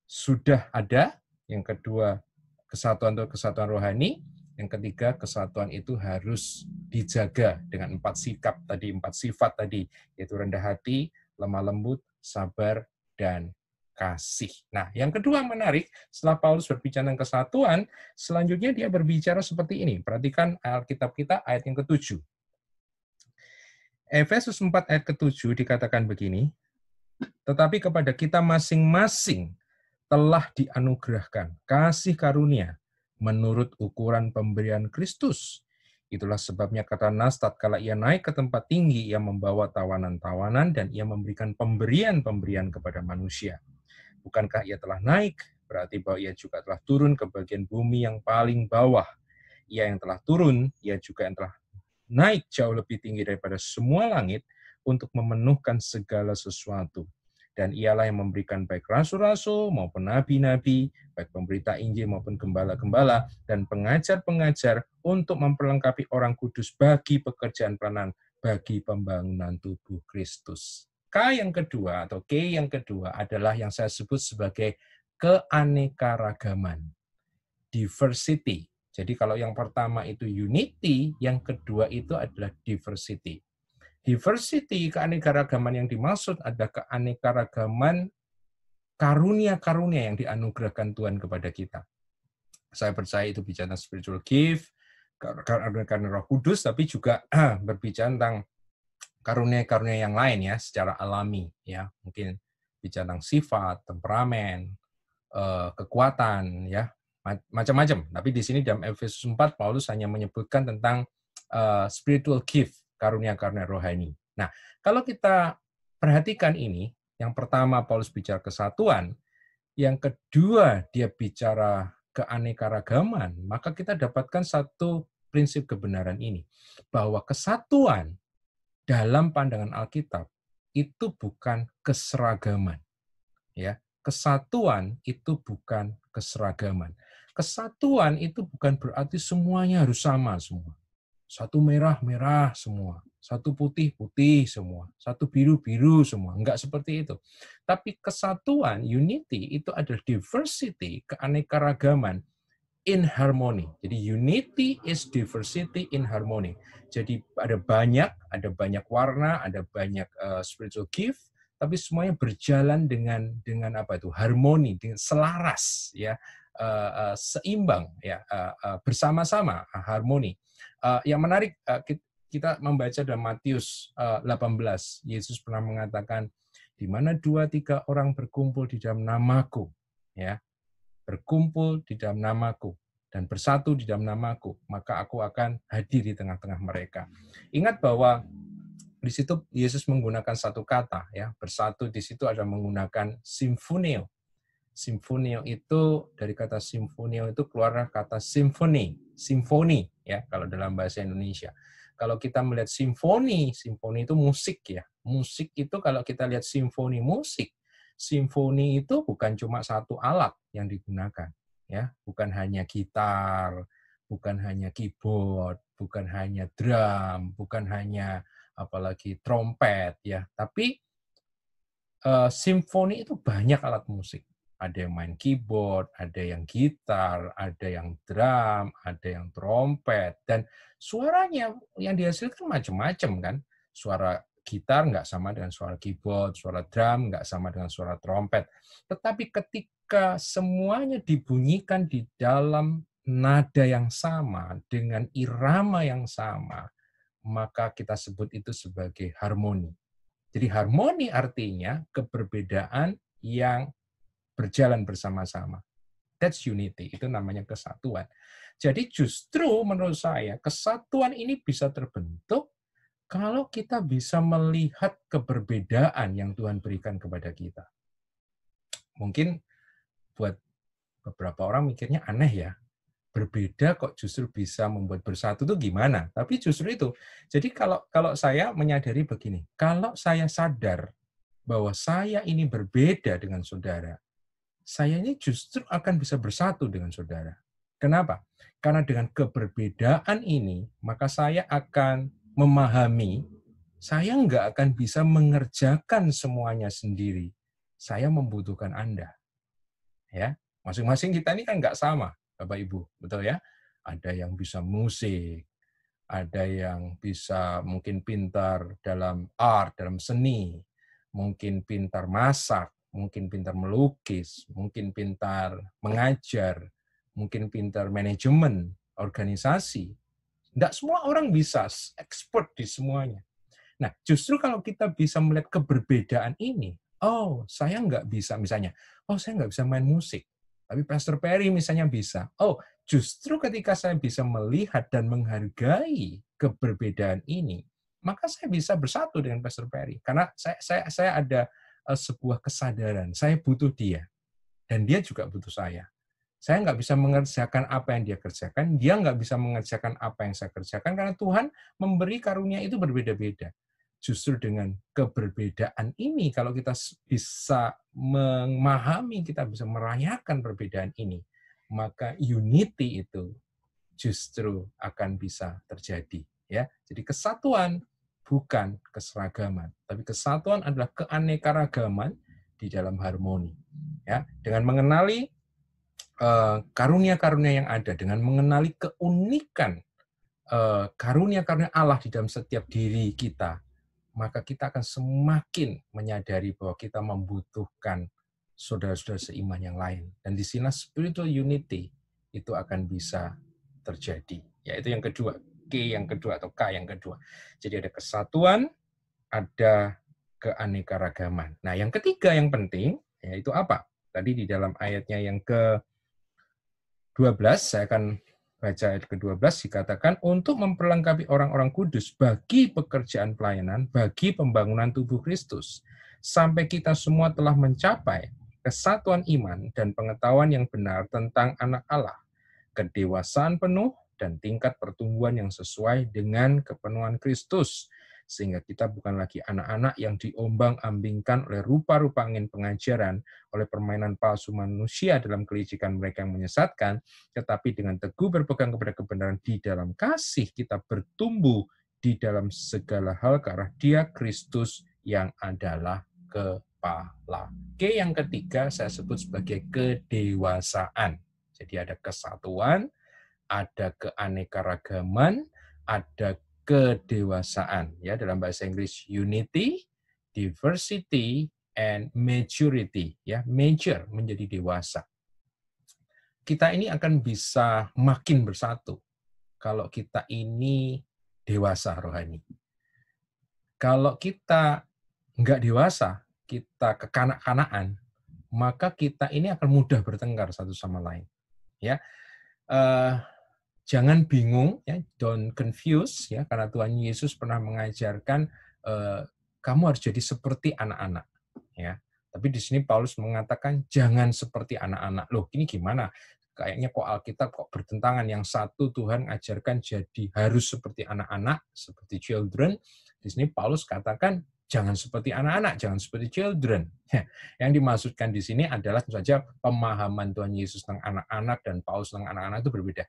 sudah ada. Yang kedua, kesatuan untuk kesatuan rohani. Yang ketiga, kesatuan itu harus dijaga dengan empat sikap tadi, empat sifat tadi, yaitu rendah hati, lemah lembut, sabar, dan kasih. Nah, yang kedua menarik, setelah Paulus berbicara tentang kesatuan, selanjutnya dia berbicara seperti ini. Perhatikan Alkitab kita ayat yang ketujuh. Efesus 4 ayat ketujuh dikatakan begini, tetapi kepada kita masing-masing telah dianugerahkan kasih karunia menurut ukuran pemberian Kristus. Itulah sebabnya kata Nas, tatkala ia naik ke tempat tinggi, ia membawa tawanan-tawanan dan ia memberikan pemberian-pemberian kepada manusia. Bukankah ia telah naik? Berarti bahwa ia juga telah turun ke bagian bumi yang paling bawah. Ia yang telah turun, ia juga yang telah naik jauh lebih tinggi daripada semua langit untuk memenuhkan segala sesuatu dan ialah yang memberikan baik rasul-rasul maupun nabi-nabi, baik pemberita Injil maupun gembala-gembala, dan pengajar-pengajar untuk memperlengkapi orang kudus bagi pekerjaan peranan, bagi pembangunan tubuh Kristus. K yang kedua atau K yang kedua adalah yang saya sebut sebagai keanekaragaman, diversity. Jadi kalau yang pertama itu unity, yang kedua itu adalah diversity diversity, keanekaragaman yang dimaksud ada keanekaragaman karunia-karunia yang dianugerahkan Tuhan kepada kita. Saya percaya itu bicara tentang spiritual gift, karena roh kudus, tapi juga berbicara tentang karunia-karunia yang lain ya, secara alami ya. Mungkin bicara tentang sifat, temperamen, eh, kekuatan ya, macam-macam. Tapi di sini dalam Efesus 4, Paulus hanya menyebutkan tentang eh, spiritual gift karunia-karunia rohani. Nah, kalau kita perhatikan ini, yang pertama Paulus bicara kesatuan, yang kedua dia bicara keanekaragaman, maka kita dapatkan satu prinsip kebenaran ini, bahwa kesatuan dalam pandangan Alkitab itu bukan keseragaman. Ya, kesatuan itu bukan keseragaman. Kesatuan itu bukan berarti semuanya harus sama semua. Satu merah, merah semua. Satu putih, putih semua. Satu biru, biru semua. Enggak seperti itu. Tapi kesatuan, unity, itu adalah diversity, keanekaragaman in harmony. Jadi unity is diversity in harmony. Jadi ada banyak, ada banyak warna, ada banyak uh, spiritual gift, tapi semuanya berjalan dengan dengan apa itu harmoni, dengan selaras ya uh, seimbang ya uh, uh, bersama-sama uh, harmoni. Uh, yang menarik uh, kita membaca dalam Matius uh, 18 Yesus pernah mengatakan di mana dua tiga orang berkumpul di dalam namaku ya berkumpul di dalam namaku dan bersatu di dalam namaku maka aku akan hadir di tengah-tengah mereka. Ingat bahwa di situ Yesus menggunakan satu kata ya bersatu di situ ada menggunakan simfonio simfonio itu dari kata simfonio itu keluar kata simfoni, simfoni ya kalau dalam bahasa Indonesia. Kalau kita melihat simfoni, simfoni itu musik ya. Musik itu kalau kita lihat simfoni musik, simfoni itu bukan cuma satu alat yang digunakan ya, bukan hanya gitar, bukan hanya keyboard, bukan hanya drum, bukan hanya apalagi trompet ya, tapi eh, simfoni itu banyak alat musik ada yang main keyboard, ada yang gitar, ada yang drum, ada yang trompet, dan suaranya yang dihasilkan macam-macam kan. Suara gitar nggak sama dengan suara keyboard, suara drum nggak sama dengan suara trompet. Tetapi ketika semuanya dibunyikan di dalam nada yang sama, dengan irama yang sama, maka kita sebut itu sebagai harmoni. Jadi harmoni artinya keberbedaan yang berjalan bersama-sama. That's unity, itu namanya kesatuan. Jadi justru menurut saya kesatuan ini bisa terbentuk kalau kita bisa melihat keberbedaan yang Tuhan berikan kepada kita. Mungkin buat beberapa orang mikirnya aneh ya, berbeda kok justru bisa membuat bersatu itu gimana? Tapi justru itu. Jadi kalau kalau saya menyadari begini, kalau saya sadar bahwa saya ini berbeda dengan saudara, saya ini justru akan bisa bersatu dengan saudara. Kenapa? Karena dengan keberbedaan ini, maka saya akan memahami, saya nggak akan bisa mengerjakan semuanya sendiri. Saya membutuhkan Anda. Ya, masing-masing kita ini kan nggak sama, Bapak Ibu, betul ya? Ada yang bisa musik, ada yang bisa mungkin pintar dalam art, dalam seni, mungkin pintar masak, mungkin pintar melukis, mungkin pintar mengajar, mungkin pintar manajemen, organisasi. Tidak semua orang bisa ekspor di semuanya. Nah, justru kalau kita bisa melihat keberbedaan ini, oh, saya nggak bisa, misalnya, oh, saya nggak bisa main musik, tapi Pastor Perry misalnya bisa. Oh, justru ketika saya bisa melihat dan menghargai keberbedaan ini, maka saya bisa bersatu dengan Pastor Perry. Karena saya, saya, saya ada Eh, sebuah kesadaran. Saya butuh dia. Dan dia juga butuh saya. Saya nggak bisa mengerjakan apa yang dia kerjakan, dia nggak bisa mengerjakan apa yang saya kerjakan, karena Tuhan memberi karunia itu berbeda-beda. Justru dengan keberbedaan ini, kalau kita bisa memahami, kita bisa merayakan perbedaan ini, maka unity itu justru akan bisa terjadi. ya. Jadi kesatuan bukan keseragaman. Tapi kesatuan adalah keanekaragaman di dalam harmoni. Ya, dengan mengenali eh, karunia-karunia yang ada, dengan mengenali keunikan eh, karunia-karunia Allah di dalam setiap diri kita, maka kita akan semakin menyadari bahwa kita membutuhkan saudara-saudara seiman yang lain. Dan di sini spiritual unity itu akan bisa terjadi. Yaitu yang kedua, G yang kedua atau K yang kedua. Jadi ada kesatuan, ada keanekaragaman. Nah, yang ketiga yang penting yaitu apa? Tadi di dalam ayatnya yang ke 12 saya akan baca ayat ke-12 dikatakan untuk memperlengkapi orang-orang kudus bagi pekerjaan pelayanan, bagi pembangunan tubuh Kristus sampai kita semua telah mencapai kesatuan iman dan pengetahuan yang benar tentang anak Allah, kedewasaan penuh dan tingkat pertumbuhan yang sesuai dengan kepenuhan Kristus. Sehingga kita bukan lagi anak-anak yang diombang-ambingkan oleh rupa-rupa angin pengajaran, oleh permainan palsu manusia dalam kelicikan mereka yang menyesatkan, tetapi dengan teguh berpegang kepada kebenaran di dalam kasih kita bertumbuh di dalam segala hal ke arah dia Kristus yang adalah kepala. Oke, yang ketiga saya sebut sebagai kedewasaan. Jadi ada kesatuan, ada keanekaragaman, ada kedewasaan ya dalam bahasa Inggris unity, diversity and maturity ya, mature menjadi dewasa. Kita ini akan bisa makin bersatu kalau kita ini dewasa rohani. Kalau kita nggak dewasa, kita kekanak kanakan maka kita ini akan mudah bertengkar satu sama lain. Ya, uh, jangan bingung ya don't confuse ya karena Tuhan Yesus pernah mengajarkan eh, kamu harus jadi seperti anak-anak ya tapi di sini Paulus mengatakan jangan seperti anak-anak loh ini gimana kayaknya kok Alkitab kok bertentangan yang satu Tuhan ajarkan jadi harus seperti anak-anak seperti children di sini Paulus katakan Jangan seperti anak-anak, jangan seperti children. Ya, yang dimaksudkan di sini adalah saja pemahaman Tuhan Yesus tentang anak-anak dan Paulus tentang anak-anak itu berbeda.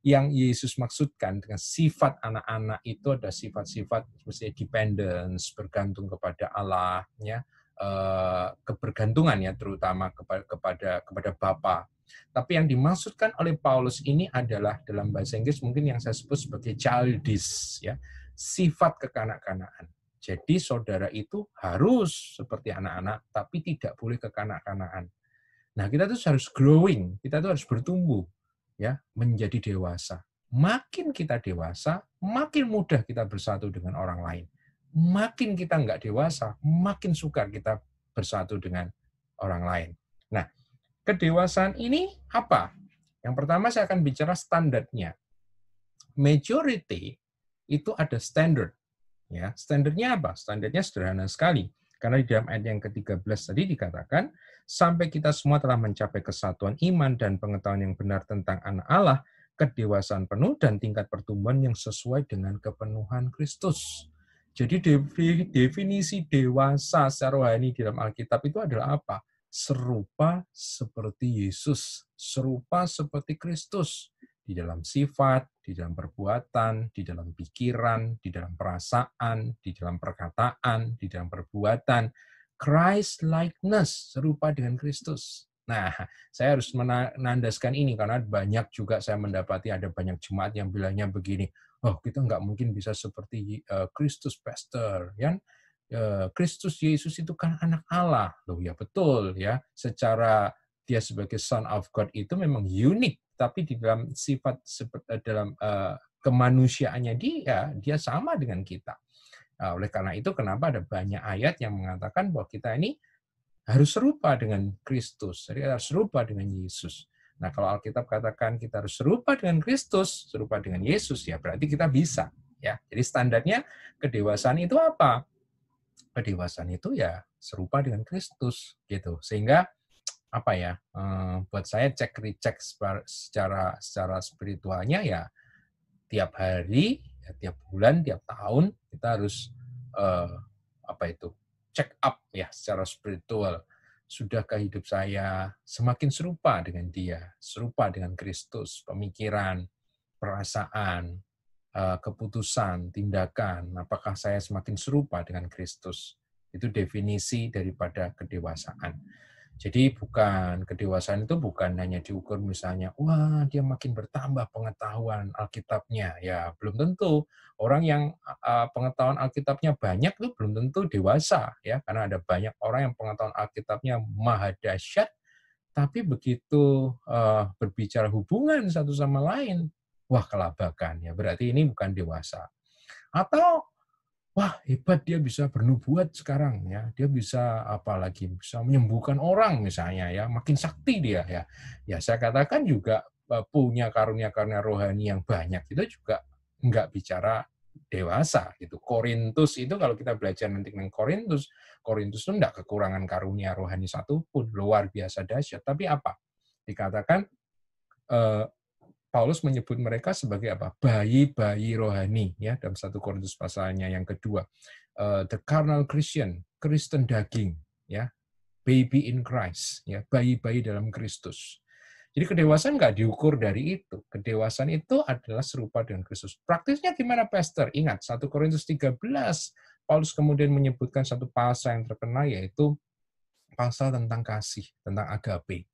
Yang Yesus maksudkan dengan sifat anak-anak itu ada sifat-sifat seperti dependence, bergantung kepada Allah, ya, eh, kebergantungan ya terutama kepada kepada kepada Bapa. Tapi yang dimaksudkan oleh Paulus ini adalah dalam bahasa Inggris mungkin yang saya sebut sebagai childish ya, sifat kekanak kanakan jadi saudara itu harus seperti anak-anak, tapi tidak boleh kekanak kanakan Nah, kita tuh harus growing, kita tuh harus bertumbuh, ya, menjadi dewasa. Makin kita dewasa, makin mudah kita bersatu dengan orang lain. Makin kita nggak dewasa, makin sukar kita bersatu dengan orang lain. Nah, kedewasaan ini apa? Yang pertama saya akan bicara standarnya. Majority itu ada standard Ya, standarnya apa? Standarnya sederhana sekali. Karena di dalam ayat yang ke-13 tadi dikatakan, sampai kita semua telah mencapai kesatuan iman dan pengetahuan yang benar tentang anak Allah, kedewasaan penuh dan tingkat pertumbuhan yang sesuai dengan kepenuhan Kristus. Jadi definisi dewasa secara rohani dalam Alkitab itu adalah apa? Serupa seperti Yesus, serupa seperti Kristus di dalam sifat, di dalam perbuatan, di dalam pikiran, di dalam perasaan, di dalam perkataan, di dalam perbuatan. Christ likeness serupa dengan Kristus. Nah, saya harus menandaskan ini karena banyak juga saya mendapati ada banyak jemaat yang bilangnya begini, oh kita nggak mungkin bisa seperti eh, Kristus uh, Pastor, ya. Kan? Eh, Kristus Yesus itu kan anak Allah, loh ya betul ya. Secara dia sebagai Son of God itu memang unik tapi di dalam sifat eh, dalam eh, kemanusiaannya dia dia sama dengan kita. Nah, oleh karena itu kenapa ada banyak ayat yang mengatakan bahwa kita ini harus serupa dengan Kristus, jadi harus serupa dengan Yesus. Nah, kalau Alkitab katakan kita harus serupa dengan Kristus, serupa dengan Yesus ya berarti kita bisa ya. Jadi standarnya kedewasaan itu apa? Kedewasaan itu ya serupa dengan Kristus gitu. Sehingga apa ya um, buat saya cek recheck secara secara spiritualnya ya tiap hari ya, tiap bulan tiap tahun kita harus uh, apa itu check up ya secara spiritual sudahkah hidup saya semakin serupa dengan dia serupa dengan Kristus pemikiran perasaan uh, keputusan tindakan apakah saya semakin serupa dengan Kristus itu definisi daripada kedewasaan jadi bukan kedewasaan itu bukan hanya diukur misalnya, wah dia makin bertambah pengetahuan Alkitabnya. Ya belum tentu orang yang pengetahuan Alkitabnya banyak itu belum tentu dewasa ya, karena ada banyak orang yang pengetahuan Alkitabnya maha dahsyat, tapi begitu e, berbicara hubungan satu sama lain, wah kelabakan ya. Berarti ini bukan dewasa. Atau wah hebat dia bisa bernubuat sekarang ya dia bisa apalagi bisa menyembuhkan orang misalnya ya makin sakti dia ya ya saya katakan juga e, punya karunia-karunia rohani yang banyak itu juga nggak bicara dewasa itu. Korintus itu kalau kita belajar nanti dengan Korintus Korintus itu nggak kekurangan karunia rohani satupun luar biasa dahsyat tapi apa dikatakan e, Paulus menyebut mereka sebagai apa? Bayi-bayi rohani ya dalam satu Korintus pasalnya yang kedua. Eh, the carnal Christian, Kristen daging ya. Baby in Christ ya, bayi-bayi dalam Kristus. Jadi kedewasaan nggak diukur dari itu. Kedewasaan itu adalah serupa dengan Kristus. Praktisnya gimana, Pastor? Ingat, 1 Korintus 13, Paulus kemudian menyebutkan satu pasal yang terkenal, yaitu pasal tentang kasih, tentang agape.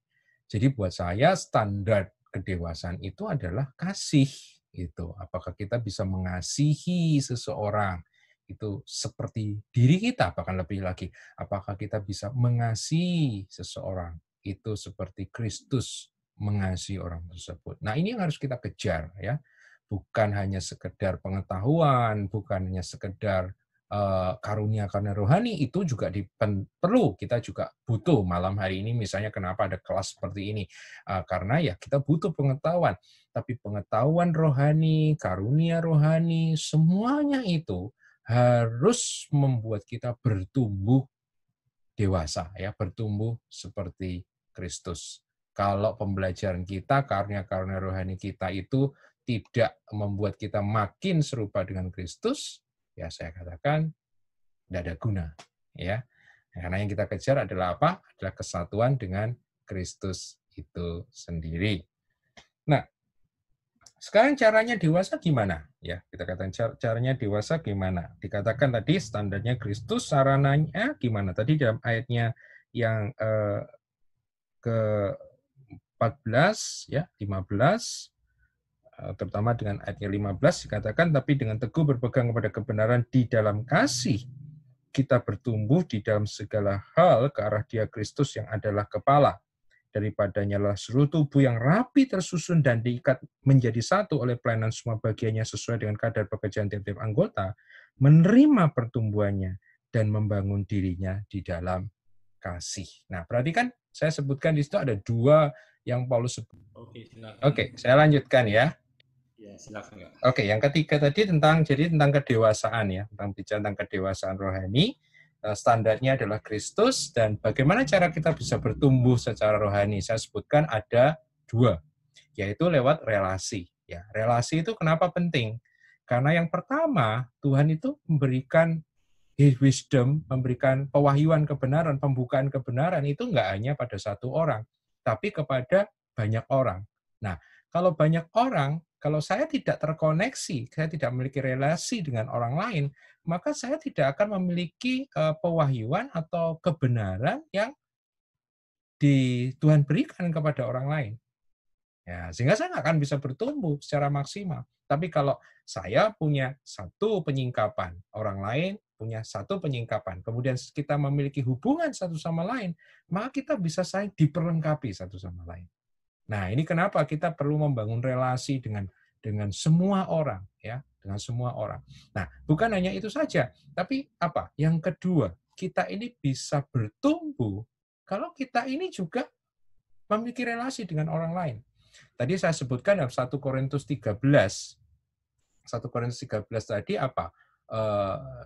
Jadi buat saya standar kedewasaan itu adalah kasih itu Apakah kita bisa mengasihi seseorang itu seperti diri kita bahkan lebih lagi. Apakah kita bisa mengasihi seseorang itu seperti Kristus mengasihi orang tersebut. Nah, ini yang harus kita kejar ya. Bukan hanya sekedar pengetahuan, bukan hanya sekedar karunia-karunia eh, rohani itu juga dipen, perlu kita juga butuh malam hari ini misalnya kenapa ada kelas seperti ini eh, karena ya kita butuh pengetahuan tapi pengetahuan rohani karunia rohani semuanya itu harus membuat kita bertumbuh dewasa ya bertumbuh seperti Kristus kalau pembelajaran kita karunia-karunia rohani kita itu tidak membuat kita makin serupa dengan Kristus ya saya katakan tidak ada guna ya karena yang kita kejar adalah apa adalah kesatuan dengan Kristus itu sendiri nah sekarang caranya dewasa gimana ya kita katakan car caranya dewasa gimana dikatakan tadi standarnya Kristus sarananya gimana tadi dalam ayatnya yang eh, ke 14 ya 15 Eh, terutama dengan ayatnya 15 dikatakan tapi dengan teguh berpegang kepada kebenaran di dalam kasih kita bertumbuh di dalam segala hal ke arah dia Kristus yang adalah kepala daripadanya lah seluruh tubuh yang rapi tersusun dan diikat menjadi satu oleh pelayanan semua bagiannya sesuai dengan kadar pekerjaan tiap-tiap anggota menerima pertumbuhannya dan membangun dirinya di dalam kasih. Nah, perhatikan saya sebutkan di situ ada dua yang Paulus sebut. Oke, okay, saya lanjutkan ya. Iya, silakan. Oke, yang ketiga tadi tentang jadi tentang kedewasaan ya, tentang bicara tentang kedewasaan rohani. Eh, standarnya adalah Kristus dan bagaimana cara kita bisa bertumbuh secara rohani. Saya sebutkan ada dua, yaitu lewat relasi. Ya, relasi itu kenapa penting? Karena yang pertama Tuhan itu memberikan His wisdom, memberikan pewahyuan kebenaran, pembukaan kebenaran itu enggak hanya pada satu orang, tapi kepada banyak orang. Nah, kalau banyak orang kalau saya tidak terkoneksi, saya tidak memiliki relasi dengan orang lain, maka saya tidak akan memiliki eh, pewahyuan atau kebenaran yang di Tuhan berikan kepada orang lain. Ya, sehingga saya nggak akan bisa bertumbuh secara maksimal. Tapi kalau saya punya satu penyingkapan, orang lain punya satu penyingkapan, kemudian kita memiliki hubungan satu sama lain, maka kita bisa saling diperlengkapi satu sama lain. Nah, ini kenapa kita perlu membangun relasi dengan dengan semua orang ya, dengan semua orang. Nah, bukan hanya itu saja, tapi apa? Yang kedua, kita ini bisa bertumbuh kalau kita ini juga memiliki relasi dengan orang lain. Tadi saya sebutkan dalam 1 Korintus 13 1 Korintus 13 tadi apa? E,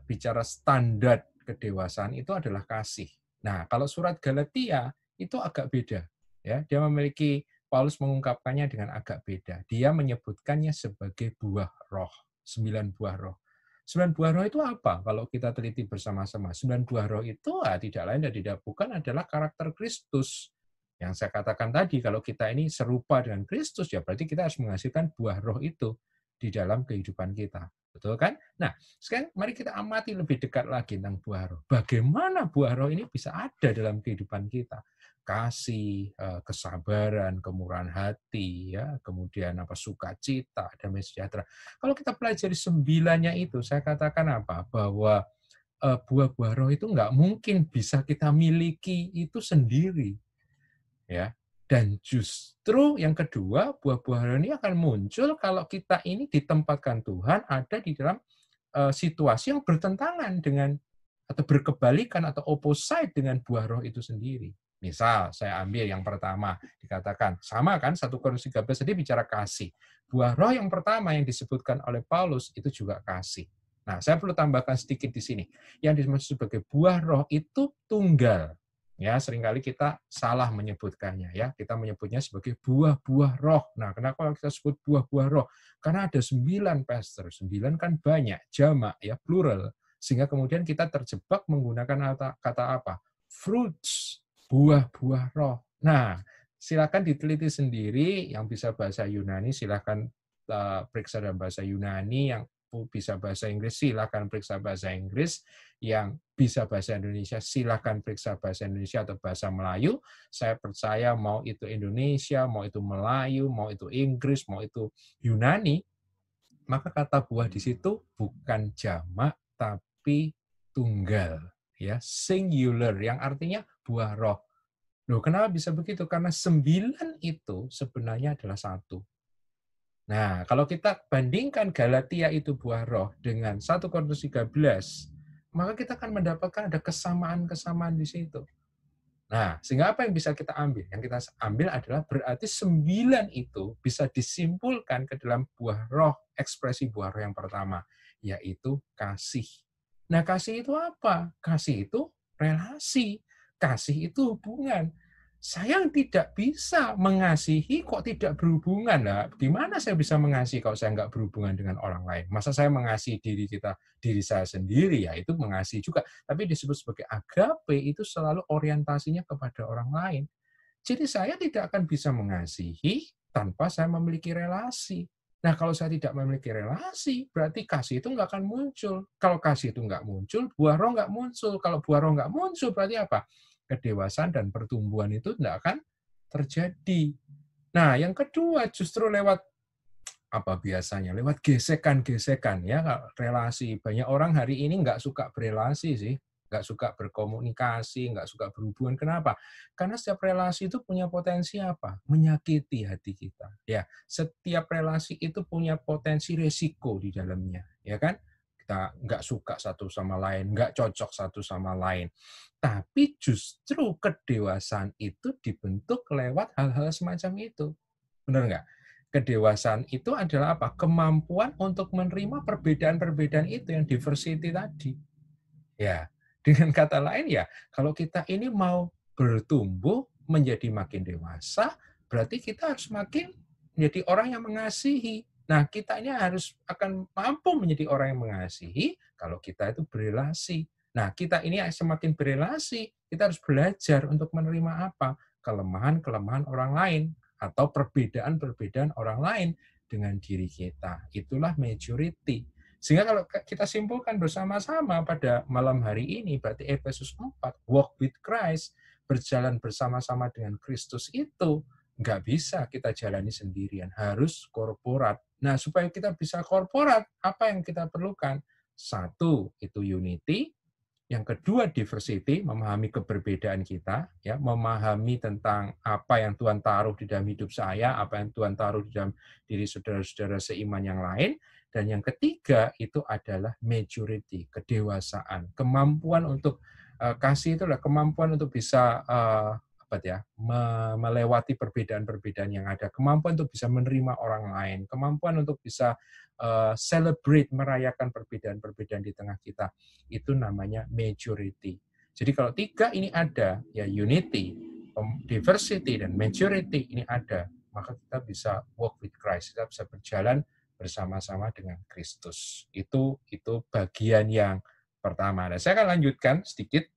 bicara standar kedewasaan itu adalah kasih. Nah, kalau surat Galatia itu agak beda ya. Dia memiliki Paulus mengungkapkannya dengan agak beda. Dia menyebutkannya sebagai buah roh, sembilan buah roh. Sembilan buah roh itu apa? Kalau kita teliti bersama-sama, sembilan buah roh itu ah, tidak lain dan tidak bukan adalah karakter Kristus. Yang saya katakan tadi, kalau kita ini serupa dengan Kristus, ya berarti kita harus menghasilkan buah roh itu di dalam kehidupan kita. Betul kan? Nah, sekarang mari kita amati lebih dekat lagi tentang buah roh. Bagaimana buah roh ini bisa ada dalam kehidupan kita? kasih, eh, kesabaran, kemurahan hati, ya, kemudian apa sukacita, damai sejahtera. Kalau kita pelajari sembilannya itu, saya katakan apa? Bahwa buah-buah eh, roh itu nggak mungkin bisa kita miliki itu sendiri, ya. Dan justru yang kedua, buah-buah roh ini akan muncul kalau kita ini ditempatkan Tuhan ada di dalam eh, situasi yang bertentangan dengan atau berkebalikan atau opposite dengan buah roh itu sendiri. Misal saya ambil yang pertama, dikatakan sama kan satu Korintus 13 tadi bicara kasih. Buah roh yang pertama yang disebutkan oleh Paulus itu juga kasih. Nah, saya perlu tambahkan sedikit di sini. Yang dimaksud sebagai buah roh itu tunggal. Ya, seringkali kita salah menyebutkannya ya. Kita menyebutnya sebagai buah-buah roh. Nah, kenapa kita sebut buah-buah roh? Karena ada sembilan pastor. Sembilan kan banyak, jamak ya, plural. Sehingga kemudian kita terjebak menggunakan kata, kata apa? Fruits buah-buah roh. Nah, silakan diteliti sendiri yang bisa bahasa Yunani silakan uh, periksa dalam bahasa Yunani yang bisa bahasa Inggris silakan periksa bahasa Inggris yang bisa bahasa Indonesia silakan periksa bahasa Indonesia atau bahasa Melayu saya percaya mau itu Indonesia mau itu Melayu mau itu Inggris mau itu Yunani maka kata buah di situ bukan jamak tapi tunggal ya singular yang artinya buah roh. Loh, kenapa bisa begitu? Karena sembilan itu sebenarnya adalah satu. Nah, kalau kita bandingkan Galatia itu buah roh dengan 1 Korintus 13, maka kita akan mendapatkan ada kesamaan-kesamaan di situ. Nah, sehingga apa yang bisa kita ambil? Yang kita ambil adalah berarti sembilan itu bisa disimpulkan ke dalam buah roh, ekspresi buah roh yang pertama, yaitu kasih. Nah, kasih itu apa? Kasih itu relasi. Kasih itu hubungan. Saya tidak bisa mengasihi kok tidak berhubungan. Nah, gimana saya bisa mengasihi kalau saya nggak berhubungan dengan orang lain? Masa saya mengasihi diri kita, diri saya sendiri ya, itu mengasihi juga. Tapi disebut sebagai agape itu selalu orientasinya kepada orang lain. Jadi saya tidak akan bisa mengasihi tanpa saya memiliki relasi. Nah, kalau saya tidak memiliki relasi, berarti kasih itu nggak akan muncul. Kalau kasih itu nggak muncul, buah roh nggak muncul. Kalau buah roh nggak muncul, berarti apa? Kedewasaan dan pertumbuhan itu nggak akan terjadi. Nah, yang kedua justru lewat apa biasanya lewat gesekan-gesekan ya relasi banyak orang hari ini nggak suka berelasi sih nggak suka berkomunikasi, nggak suka berhubungan. Kenapa? Karena setiap relasi itu punya potensi apa? Menyakiti hati kita. Ya, setiap relasi itu punya potensi resiko di dalamnya, ya kan? Kita nggak suka satu sama lain, nggak cocok satu sama lain. Tapi justru kedewasaan itu dibentuk lewat hal-hal semacam itu. Benar nggak? kedewasaan itu adalah apa? Kemampuan untuk menerima perbedaan-perbedaan itu yang diversity tadi. Ya, dengan kata lain ya, kalau kita ini mau bertumbuh menjadi makin dewasa, berarti kita harus makin menjadi orang yang mengasihi. Nah, kita ini harus akan mampu menjadi orang yang mengasihi kalau kita itu berelasi. Nah, kita ini semakin berelasi, kita harus belajar untuk menerima apa? Kelemahan-kelemahan orang lain atau perbedaan-perbedaan orang lain dengan diri kita. Itulah majority. Sehingga kalau kita simpulkan bersama-sama pada malam hari ini, berarti Efesus 4, walk with Christ, berjalan bersama-sama dengan Kristus itu, nggak bisa kita jalani sendirian, harus korporat. Nah, supaya kita bisa korporat, apa yang kita perlukan? Satu, itu unity. Yang kedua, diversity, memahami keberbedaan kita, ya, memahami tentang apa yang Tuhan taruh di dalam hidup saya, apa yang Tuhan taruh di dalam diri saudara-saudara seiman yang lain. Dan yang ketiga itu adalah maturity, kedewasaan, kemampuan untuk uh, kasih itu adalah kemampuan untuk bisa uh, apa ya, me melewati perbedaan-perbedaan yang ada, kemampuan untuk bisa menerima orang lain, kemampuan untuk bisa uh, celebrate merayakan perbedaan-perbedaan di tengah kita. Itu namanya maturity. Jadi kalau tiga ini ada, ya unity, diversity dan maturity ini ada, maka kita bisa work with Christ, kita bisa berjalan bersama-sama dengan Kristus. Itu itu bagian yang pertama. Nah, saya akan lanjutkan sedikit.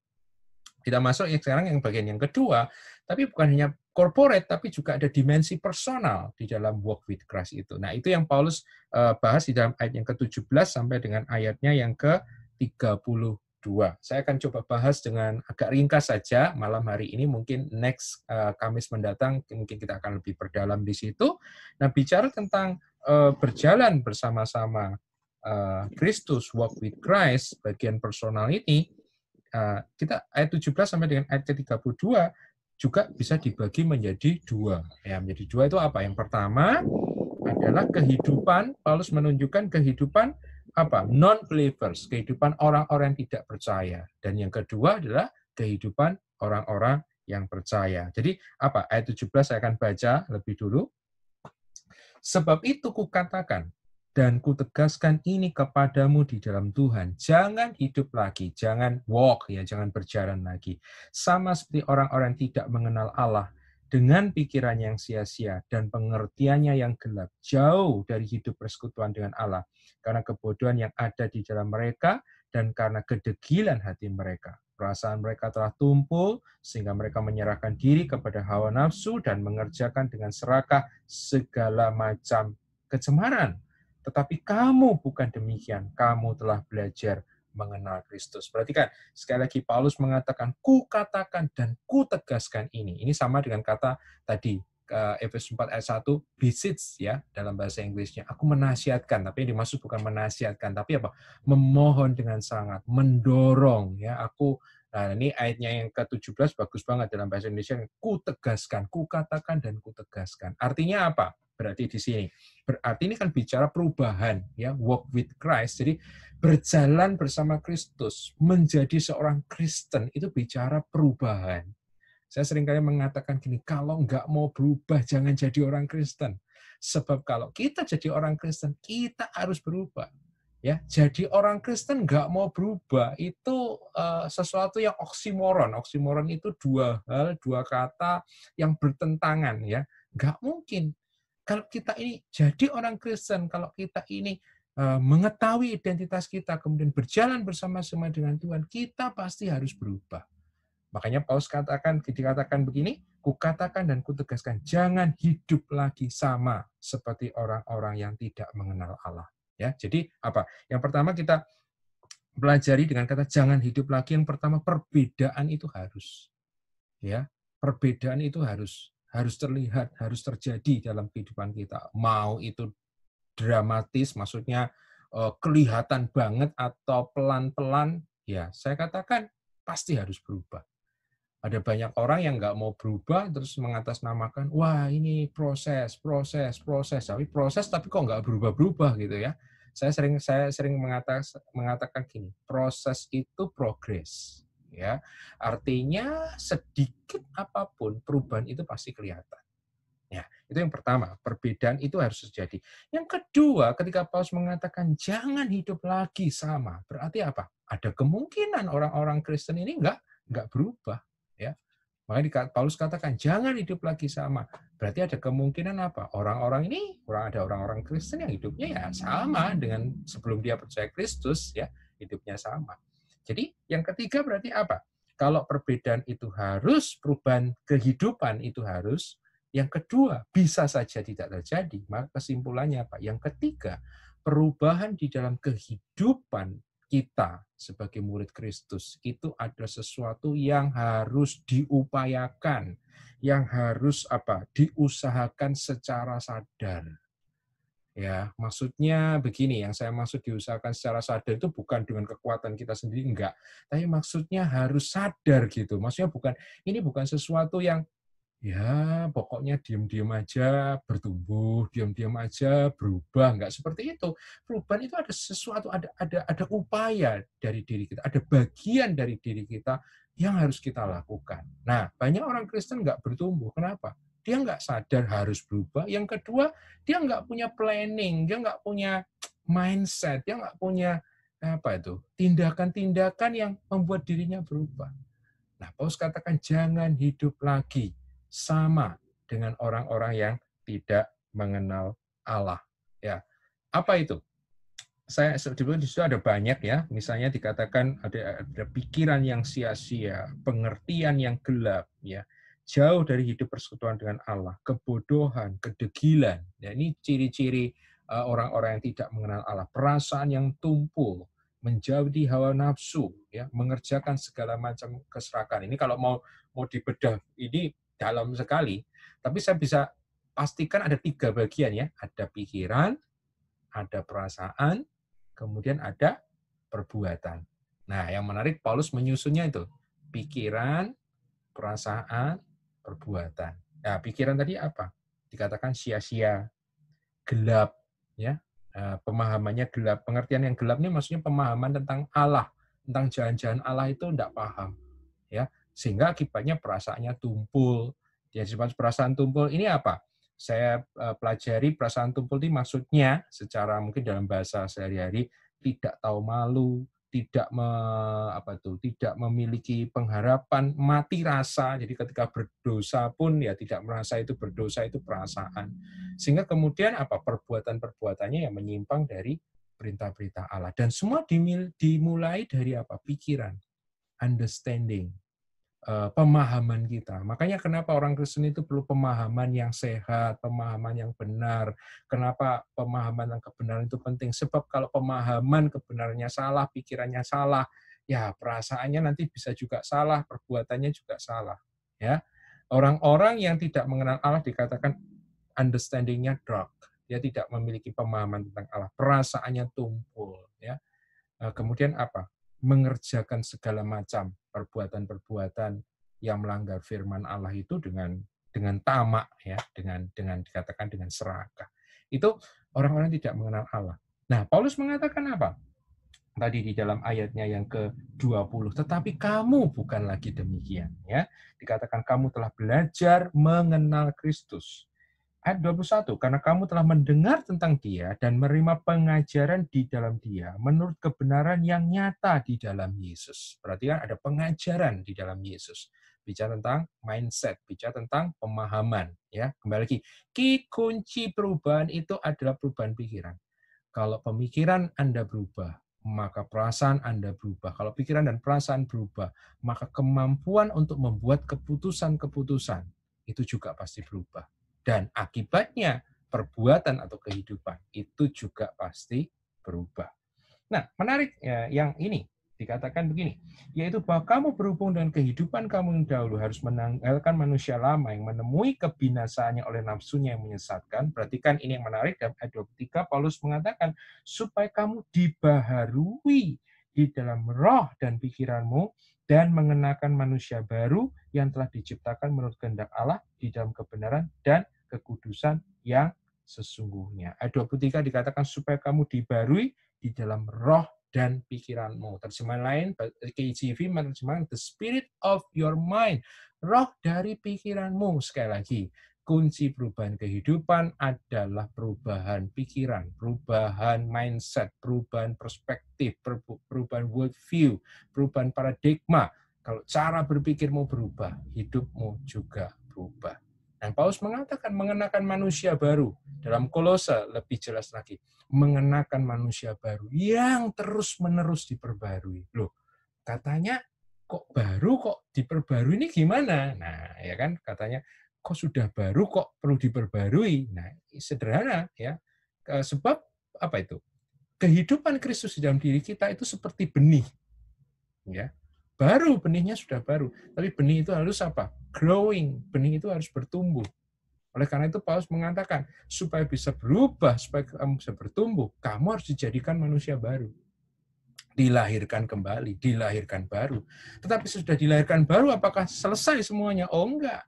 Kita masuk yang sekarang yang bagian yang kedua, tapi bukan hanya corporate, tapi juga ada dimensi personal di dalam work with Christ itu. Nah, itu yang Paulus eh, bahas di dalam ayat yang ke-17 sampai dengan ayatnya yang ke-32. 2. Saya akan coba bahas dengan agak ringkas saja malam hari ini, mungkin next uh, Kamis mendatang mungkin kita akan lebih berdalam di situ. Nah, bicara tentang uh, berjalan bersama-sama eh, Kristus, uh, walk with Christ, bagian ini, uh, kita ayat 17 sampai dengan ayat 32 juga bisa dibagi menjadi dua. Ya, menjadi dua itu apa? Yang pertama adalah kehidupan, Paulus menunjukkan kehidupan apa non believers kehidupan orang-orang yang tidak percaya dan yang kedua adalah kehidupan orang-orang yang percaya jadi apa ayat 17 saya akan baca lebih dulu sebab itu kukatakan dan kutegaskan ini kepadamu di dalam Tuhan. Jangan hidup lagi, jangan walk ya, jangan berjalan lagi. Sama seperti orang-orang tidak mengenal Allah dengan pikirannya yang sia-sia dan pengertiannya yang gelap, jauh dari hidup persekutuan dengan Allah, karena kebodohan yang ada di dalam mereka dan karena kedegilan hati mereka. Perasaan mereka telah tumpul, sehingga mereka menyerahkan diri kepada hawa nafsu dan mengerjakan dengan serakah segala macam kecemaran. Tetapi kamu bukan demikian, kamu telah belajar mengenal Kristus. Perhatikan, sekali lagi Paulus mengatakan, ku katakan dan ku tegaskan ini. Ini sama dengan kata tadi, Efesus 4 ayat 1, besits ya, dalam bahasa Inggrisnya. Aku menasihatkan, tapi yang dimaksud bukan menasihatkan, tapi apa? Memohon dengan sangat, mendorong ya. Aku Nah, ini ayatnya yang ke-17 bagus banget dalam bahasa Indonesia. Ku tegaskan, ku katakan, dan ku tegaskan. Artinya apa? Berarti di sini. Berarti ini kan bicara perubahan, ya, walk with Christ. Jadi berjalan bersama Kristus, menjadi seorang Kristen itu bicara perubahan. Saya seringkali mengatakan gini, kalau nggak mau berubah, jangan jadi orang Kristen. Sebab kalau kita jadi orang Kristen, kita harus berubah ya jadi orang Kristen nggak mau berubah itu uh, sesuatu yang oksimoron oksimoron itu dua hal dua kata yang bertentangan ya nggak mungkin kalau kita ini jadi orang Kristen kalau kita ini uh, mengetahui identitas kita kemudian berjalan bersama-sama dengan Tuhan kita pasti harus berubah makanya Paulus katakan dikatakan begini kukatakan dan kutegaskan jangan hidup lagi sama seperti orang-orang yang tidak mengenal Allah Ya, jadi apa? Yang pertama kita pelajari dengan kata jangan hidup lagi. Yang pertama perbedaan itu harus. Ya, perbedaan itu harus harus terlihat, harus terjadi dalam kehidupan kita. Mau itu dramatis, maksudnya eh, kelihatan banget atau pelan-pelan, ya saya katakan pasti harus berubah. Ada banyak orang yang nggak mau berubah terus mengatasnamakan, wah ini proses, proses, proses. Tapi proses tapi kok nggak berubah-berubah gitu ya. Saya sering saya sering mengatas, mengatakan gini, proses itu progres ya. Artinya sedikit apapun perubahan itu pasti kelihatan. Ya, itu yang pertama, perbedaan itu harus terjadi. Yang kedua, ketika Paulus mengatakan jangan hidup lagi sama, berarti apa? Ada kemungkinan orang-orang Kristen ini nggak nggak berubah. Makanya Paulus katakan jangan hidup lagi sama. Berarti ada kemungkinan apa? Orang-orang ini, kurang ada orang-orang Kristen yang hidupnya ya sama dengan sebelum dia percaya Kristus ya, hidupnya sama. Jadi yang ketiga berarti apa? Kalau perbedaan itu harus, perubahan kehidupan itu harus. Yang kedua, bisa saja tidak terjadi. Maka kesimpulannya apa? Yang ketiga, perubahan di dalam kehidupan kita sebagai murid Kristus itu ada sesuatu yang harus diupayakan, yang harus apa? diusahakan secara sadar. Ya, maksudnya begini, yang saya maksud diusahakan secara sadar itu bukan dengan kekuatan kita sendiri enggak, tapi maksudnya harus sadar gitu. Maksudnya bukan ini bukan sesuatu yang ya pokoknya diam-diam aja bertumbuh, diam-diam aja berubah, nggak seperti itu. Perubahan itu ada sesuatu, ada ada ada upaya dari diri kita, ada bagian dari diri kita yang harus kita lakukan. Nah, banyak orang Kristen nggak bertumbuh. Kenapa? Dia nggak sadar harus berubah. Yang kedua, dia nggak punya planning, dia nggak punya mindset, dia nggak punya apa itu tindakan-tindakan yang membuat dirinya berubah. Nah, Paulus katakan jangan hidup lagi sama dengan orang-orang yang tidak mengenal Allah. Ya, apa itu? Saya sebetulnya di situ ada banyak ya, misalnya dikatakan ada, ada pikiran yang sia-sia, pengertian yang gelap, ya jauh dari hidup persekutuan dengan Allah, kebodohan, kedegilan. Ya, ini ciri-ciri eh, orang-orang yang tidak mengenal Allah, perasaan yang tumpul, menjauhi hawa nafsu, ya, mengerjakan segala macam keserakan. Ini kalau mau mau dibedah, ini dalam sekali, tapi saya bisa pastikan ada tiga bagian ya. Ada pikiran, ada perasaan, kemudian ada perbuatan. Nah, yang menarik Paulus menyusunnya itu pikiran, perasaan, perbuatan. Nah, pikiran tadi apa? Dikatakan sia-sia, gelap, ya. Nah, pemahamannya gelap, pengertian yang gelap ini maksudnya pemahaman tentang Allah, tentang jalan-jalan Allah itu tidak paham sehingga akibatnya perasaannya tumpul. Dia disebut perasaan tumpul ini apa? Saya eh, pelajari perasaan tumpul ini maksudnya secara mungkin dalam bahasa sehari-hari tidak tahu malu, tidak me, apa tuh, tidak memiliki pengharapan, mati rasa. Jadi ketika berdosa pun ya tidak merasa itu berdosa itu perasaan. Sehingga kemudian apa perbuatan-perbuatannya yang menyimpang dari perintah-perintah Allah dan semua dimulai dari apa? pikiran, understanding, Eh, pemahaman kita. Makanya kenapa orang Kristen itu perlu pemahaman yang sehat, pemahaman yang benar. Kenapa pemahaman yang kebenaran itu penting? Sebab kalau pemahaman kebenarannya salah, pikirannya salah, ya perasaannya nanti bisa juga salah, perbuatannya juga salah. Ya, orang-orang yang tidak mengenal Allah dikatakan understandingnya dark. Dia tidak memiliki pemahaman tentang Allah, perasaannya tumpul. Ya, eh, kemudian apa? mengerjakan segala macam perbuatan-perbuatan yang melanggar firman Allah itu dengan dengan tamak ya, dengan dengan dikatakan dengan serakah. Itu orang-orang tidak mengenal Allah. Nah, Paulus mengatakan apa? Tadi di dalam ayatnya yang ke-20, tetapi kamu bukan lagi demikian ya. Dikatakan kamu telah belajar mengenal Kristus ayat 21, karena kamu telah mendengar tentang dia dan menerima pengajaran di dalam dia menurut kebenaran yang nyata di dalam Yesus. Berarti kan ada pengajaran di dalam Yesus. Bicara tentang mindset, bicara tentang pemahaman. ya Kembali lagi, key kunci perubahan itu adalah perubahan pikiran. Kalau pemikiran Anda berubah, maka perasaan Anda berubah. Kalau pikiran dan perasaan berubah, maka kemampuan untuk membuat keputusan-keputusan itu juga pasti berubah dan akibatnya perbuatan atau kehidupan itu juga pasti berubah. Nah, menarik ya, yang ini dikatakan begini, yaitu bahwa kamu berhubung dengan kehidupan kamu yang dahulu harus menanggalkan manusia lama yang menemui kebinasaannya oleh nafsunya yang menyesatkan. Perhatikan ini yang menarik dalam ayat 23 Paulus mengatakan supaya kamu dibaharui di dalam roh dan pikiranmu dan mengenakan manusia baru yang telah diciptakan menurut kehendak Allah di dalam kebenaran dan kekudusan yang sesungguhnya. Ayat 23 dikatakan supaya kamu dibarui di dalam roh dan pikiranmu. Terjemahan lain, KJV menerjemahkan the spirit of your mind, roh dari pikiranmu. Sekali lagi, kunci perubahan kehidupan adalah perubahan pikiran, perubahan mindset, perubahan perspektif, perubahan worldview, perubahan paradigma. Kalau cara berpikirmu berubah, hidupmu juga berubah. Dan Paulus mengatakan mengenakan manusia baru. Dalam Kolose lebih jelas lagi, mengenakan manusia baru yang terus-menerus diperbarui. Loh, katanya kok baru kok diperbarui ini gimana? Nah, ya kan katanya kok sudah baru kok perlu diperbarui. Nah, sederhana ya. Sebab apa itu? Kehidupan Kristus di dalam diri kita itu seperti benih. Ya. Baru benihnya sudah baru, tapi benih itu harus apa? growing, benih itu harus bertumbuh. Oleh karena itu Paulus mengatakan, supaya bisa berubah, supaya kamu bisa bertumbuh, kamu harus dijadikan manusia baru. Dilahirkan kembali, dilahirkan baru. Tetapi sudah dilahirkan baru, apakah selesai semuanya? Oh enggak.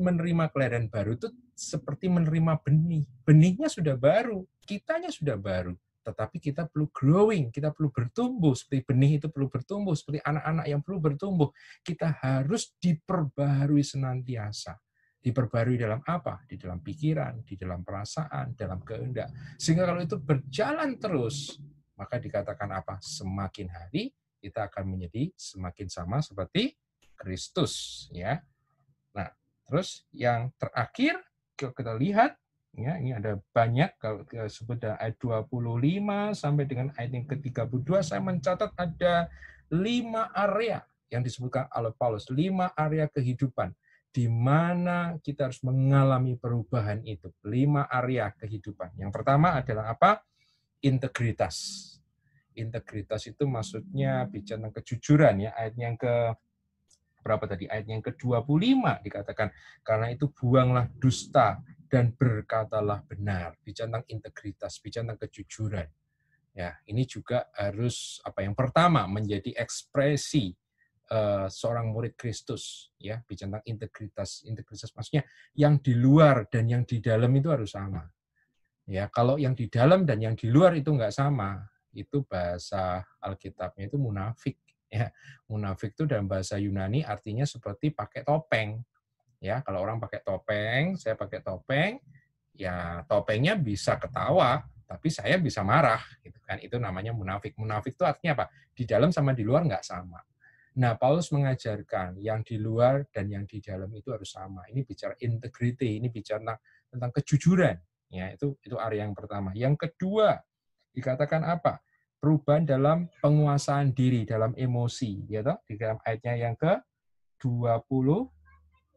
Menerima kelahiran baru itu seperti menerima benih. Benihnya sudah baru, kitanya sudah baru tetapi kita perlu growing, kita perlu bertumbuh, seperti benih itu perlu bertumbuh, seperti anak-anak yang perlu bertumbuh. Kita harus diperbarui senantiasa. Diperbarui dalam apa? Di dalam pikiran, di dalam perasaan, dalam kehendak. Sehingga kalau itu berjalan terus, maka dikatakan apa? Semakin hari kita akan menjadi semakin sama seperti Kristus, ya. Nah, terus yang terakhir kalau kita lihat Ya, ini ada banyak kalau kita sebut ayat 25 sampai dengan ayat yang ke-32 saya mencatat ada lima area yang disebutkan oleh Paulus, lima area kehidupan di mana kita harus mengalami perubahan itu. Lima area kehidupan. Yang pertama adalah apa? Integritas. Integritas itu maksudnya bicara tentang kejujuran ya, ayat yang ke berapa tadi? Ayat yang ke-25 dikatakan, karena itu buanglah dusta, dan berkatalah benar, bicara tentang integritas, bicara tentang kejujuran. Ya, ini juga harus apa yang pertama menjadi ekspresi uh, seorang murid Kristus, ya, bicara tentang integritas, integritas maksudnya yang di luar dan yang di dalam itu harus sama. Ya, kalau yang di dalam dan yang di luar itu nggak sama, itu bahasa Alkitabnya itu munafik. Ya, munafik itu dalam bahasa Yunani artinya seperti pakai topeng Ya, kalau orang pakai topeng, saya pakai topeng, ya topengnya bisa ketawa, tapi saya bisa marah, gitu kan? Itu namanya munafik. Munafik itu artinya apa? Di dalam sama di luar nggak sama. Nah, Paulus mengajarkan yang di luar dan yang di dalam itu harus sama. Ini bicara integrity, ini bicara tentang, tentang kejujuran. Ya, itu itu area yang pertama. Yang kedua, dikatakan apa? Perubahan dalam penguasaan diri, dalam emosi, ya gitu, Di dalam ayatnya yang ke 20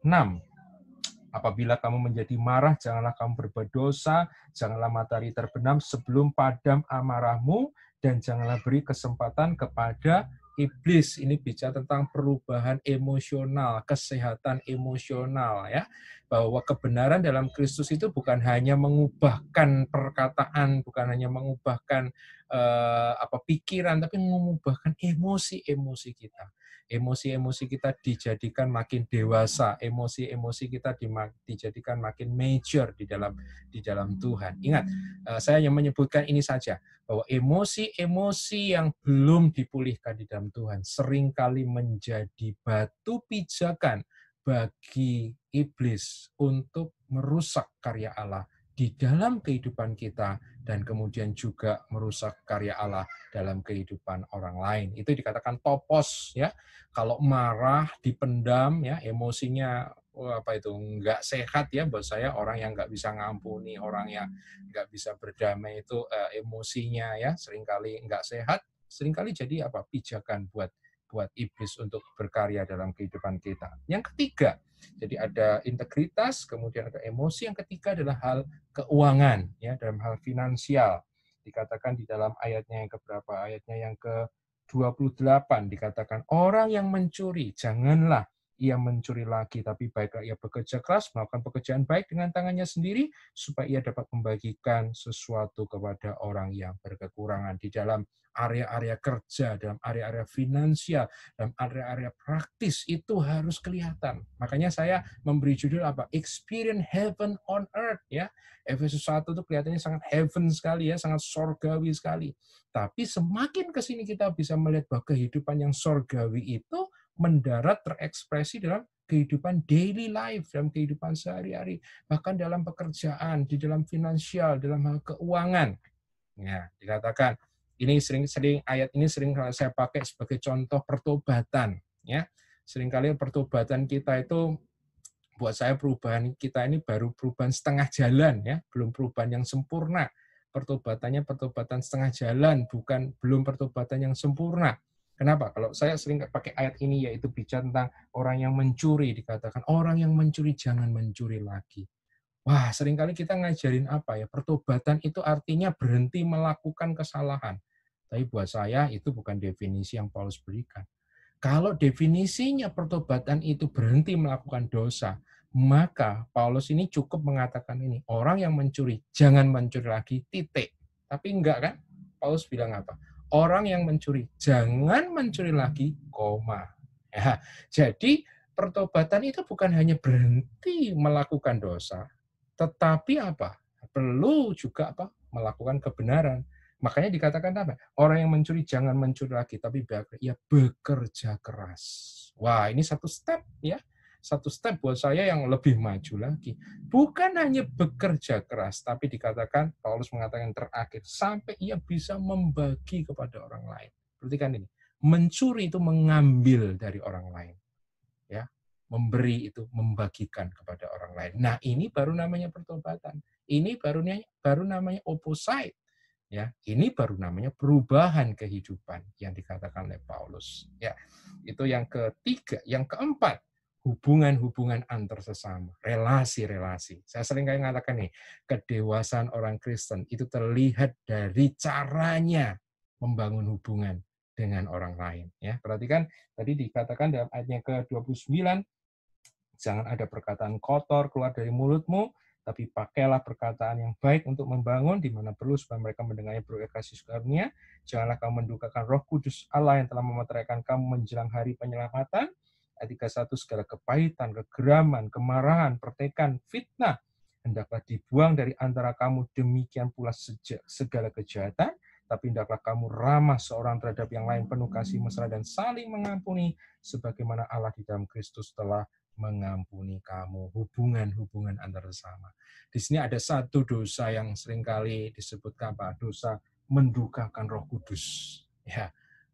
6. Apabila kamu menjadi marah, janganlah kamu berbuat dosa, janganlah matahari terbenam sebelum padam amarahmu, dan janganlah beri kesempatan kepada iblis. Ini bicara tentang perubahan emosional, kesehatan emosional ya bahwa kebenaran dalam Kristus itu bukan hanya mengubahkan perkataan, bukan hanya mengubahkan uh, apa pikiran, tapi mengubahkan emosi-emosi kita. Emosi-emosi kita dijadikan makin dewasa, emosi-emosi kita dijadikan makin major di dalam di dalam Tuhan. Ingat, eh, saya hanya menyebutkan ini saja bahwa emosi-emosi yang belum dipulihkan di dalam Tuhan seringkali menjadi batu pijakan bagi iblis untuk merusak karya Allah di dalam kehidupan kita dan kemudian juga merusak karya Allah dalam kehidupan orang lain. Itu dikatakan topos ya. Kalau marah, dipendam ya, emosinya oh, apa itu nggak sehat ya buat saya orang yang nggak bisa ngampuni, orang yang nggak bisa berdamai itu uh, emosinya ya seringkali nggak sehat, seringkali jadi apa pijakan buat buat iblis untuk berkarya dalam kehidupan kita. Yang ketiga, jadi ada integritas, kemudian ada emosi. Yang ketiga adalah hal keuangan, ya dalam hal finansial. Dikatakan di dalam ayatnya yang keberapa? Ayatnya yang ke 28 dikatakan orang yang mencuri janganlah ia mencuri lagi, tapi baiklah ia bekerja keras, melakukan pekerjaan baik dengan tangannya sendiri, supaya ia dapat membagikan sesuatu kepada orang yang berkekurangan di dalam area-area kerja, dalam area-area finansial, dalam area-area praktis, itu harus kelihatan. Makanya saya memberi judul apa? Experience Heaven on Earth. ya. Efesus 1 itu kelihatannya sangat heaven sekali, ya, sangat sorgawi sekali. Tapi semakin ke sini kita bisa melihat bahwa kehidupan yang sorgawi itu mendarat terekspresi dalam kehidupan daily life, dalam kehidupan sehari-hari, bahkan dalam pekerjaan, di dalam finansial, dalam hal keuangan. Ya, dikatakan ini sering-sering ayat ini sering saya pakai sebagai contoh pertobatan, ya. Seringkali pertobatan kita itu buat saya perubahan kita ini baru perubahan setengah jalan ya, belum perubahan yang sempurna. Pertobatannya pertobatan setengah jalan, bukan belum pertobatan yang sempurna. Kenapa? Kalau saya sering pakai ayat ini yaitu bicara tentang orang yang mencuri dikatakan orang yang mencuri jangan mencuri lagi. Wah, seringkali kita ngajarin apa ya? Pertobatan itu artinya berhenti melakukan kesalahan. Tapi buat saya itu bukan definisi yang Paulus berikan. Kalau definisinya pertobatan itu berhenti melakukan dosa, maka Paulus ini cukup mengatakan ini, orang yang mencuri jangan mencuri lagi, titik. Tapi enggak kan? Paulus bilang apa? orang yang mencuri. Jangan mencuri lagi, koma. Ya, jadi pertobatan itu bukan hanya berhenti melakukan dosa, tetapi apa? Perlu juga apa? Melakukan kebenaran. Makanya dikatakan apa? Orang yang mencuri jangan mencuri lagi, tapi ya bekerja keras. Wah, ini satu step ya satu step buat saya yang lebih maju lagi. Bukan hanya bekerja keras, tapi dikatakan Paulus mengatakan terakhir sampai ia bisa membagi kepada orang lain. Perhatikan ini, mencuri itu mengambil dari orang lain, ya, memberi itu membagikan kepada orang lain. Nah ini baru namanya pertobatan. Ini barunya baru namanya opposite. Ya, ini baru namanya perubahan kehidupan yang dikatakan oleh Paulus. Ya, itu yang ketiga, yang keempat hubungan-hubungan antar sesama, relasi-relasi. Saya sering kali mengatakan nih, kedewasaan orang Kristen itu terlihat dari caranya membangun hubungan dengan orang lain. Ya, perhatikan tadi dikatakan dalam ayatnya ke-29, jangan ada perkataan kotor keluar dari mulutmu, tapi pakailah perkataan yang baik untuk membangun di mana perlu supaya mereka mendengarnya beroleh kasih karunia. Janganlah kamu mendukakan Roh Kudus Allah yang telah memeteraikan kamu menjelang hari penyelamatan ayat 31 segala kepahitan, kegeraman, kemarahan, pertekan, fitnah hendaklah dibuang dari antara kamu demikian pula segala kejahatan tapi hendaklah kamu ramah seorang terhadap yang lain penuh kasih mesra dan saling mengampuni sebagaimana Allah di dalam Kristus telah mengampuni kamu hubungan-hubungan antara sesama. Di sini ada satu dosa yang seringkali disebutkan, apa? Dosa mendukakan Roh Kudus. Ya,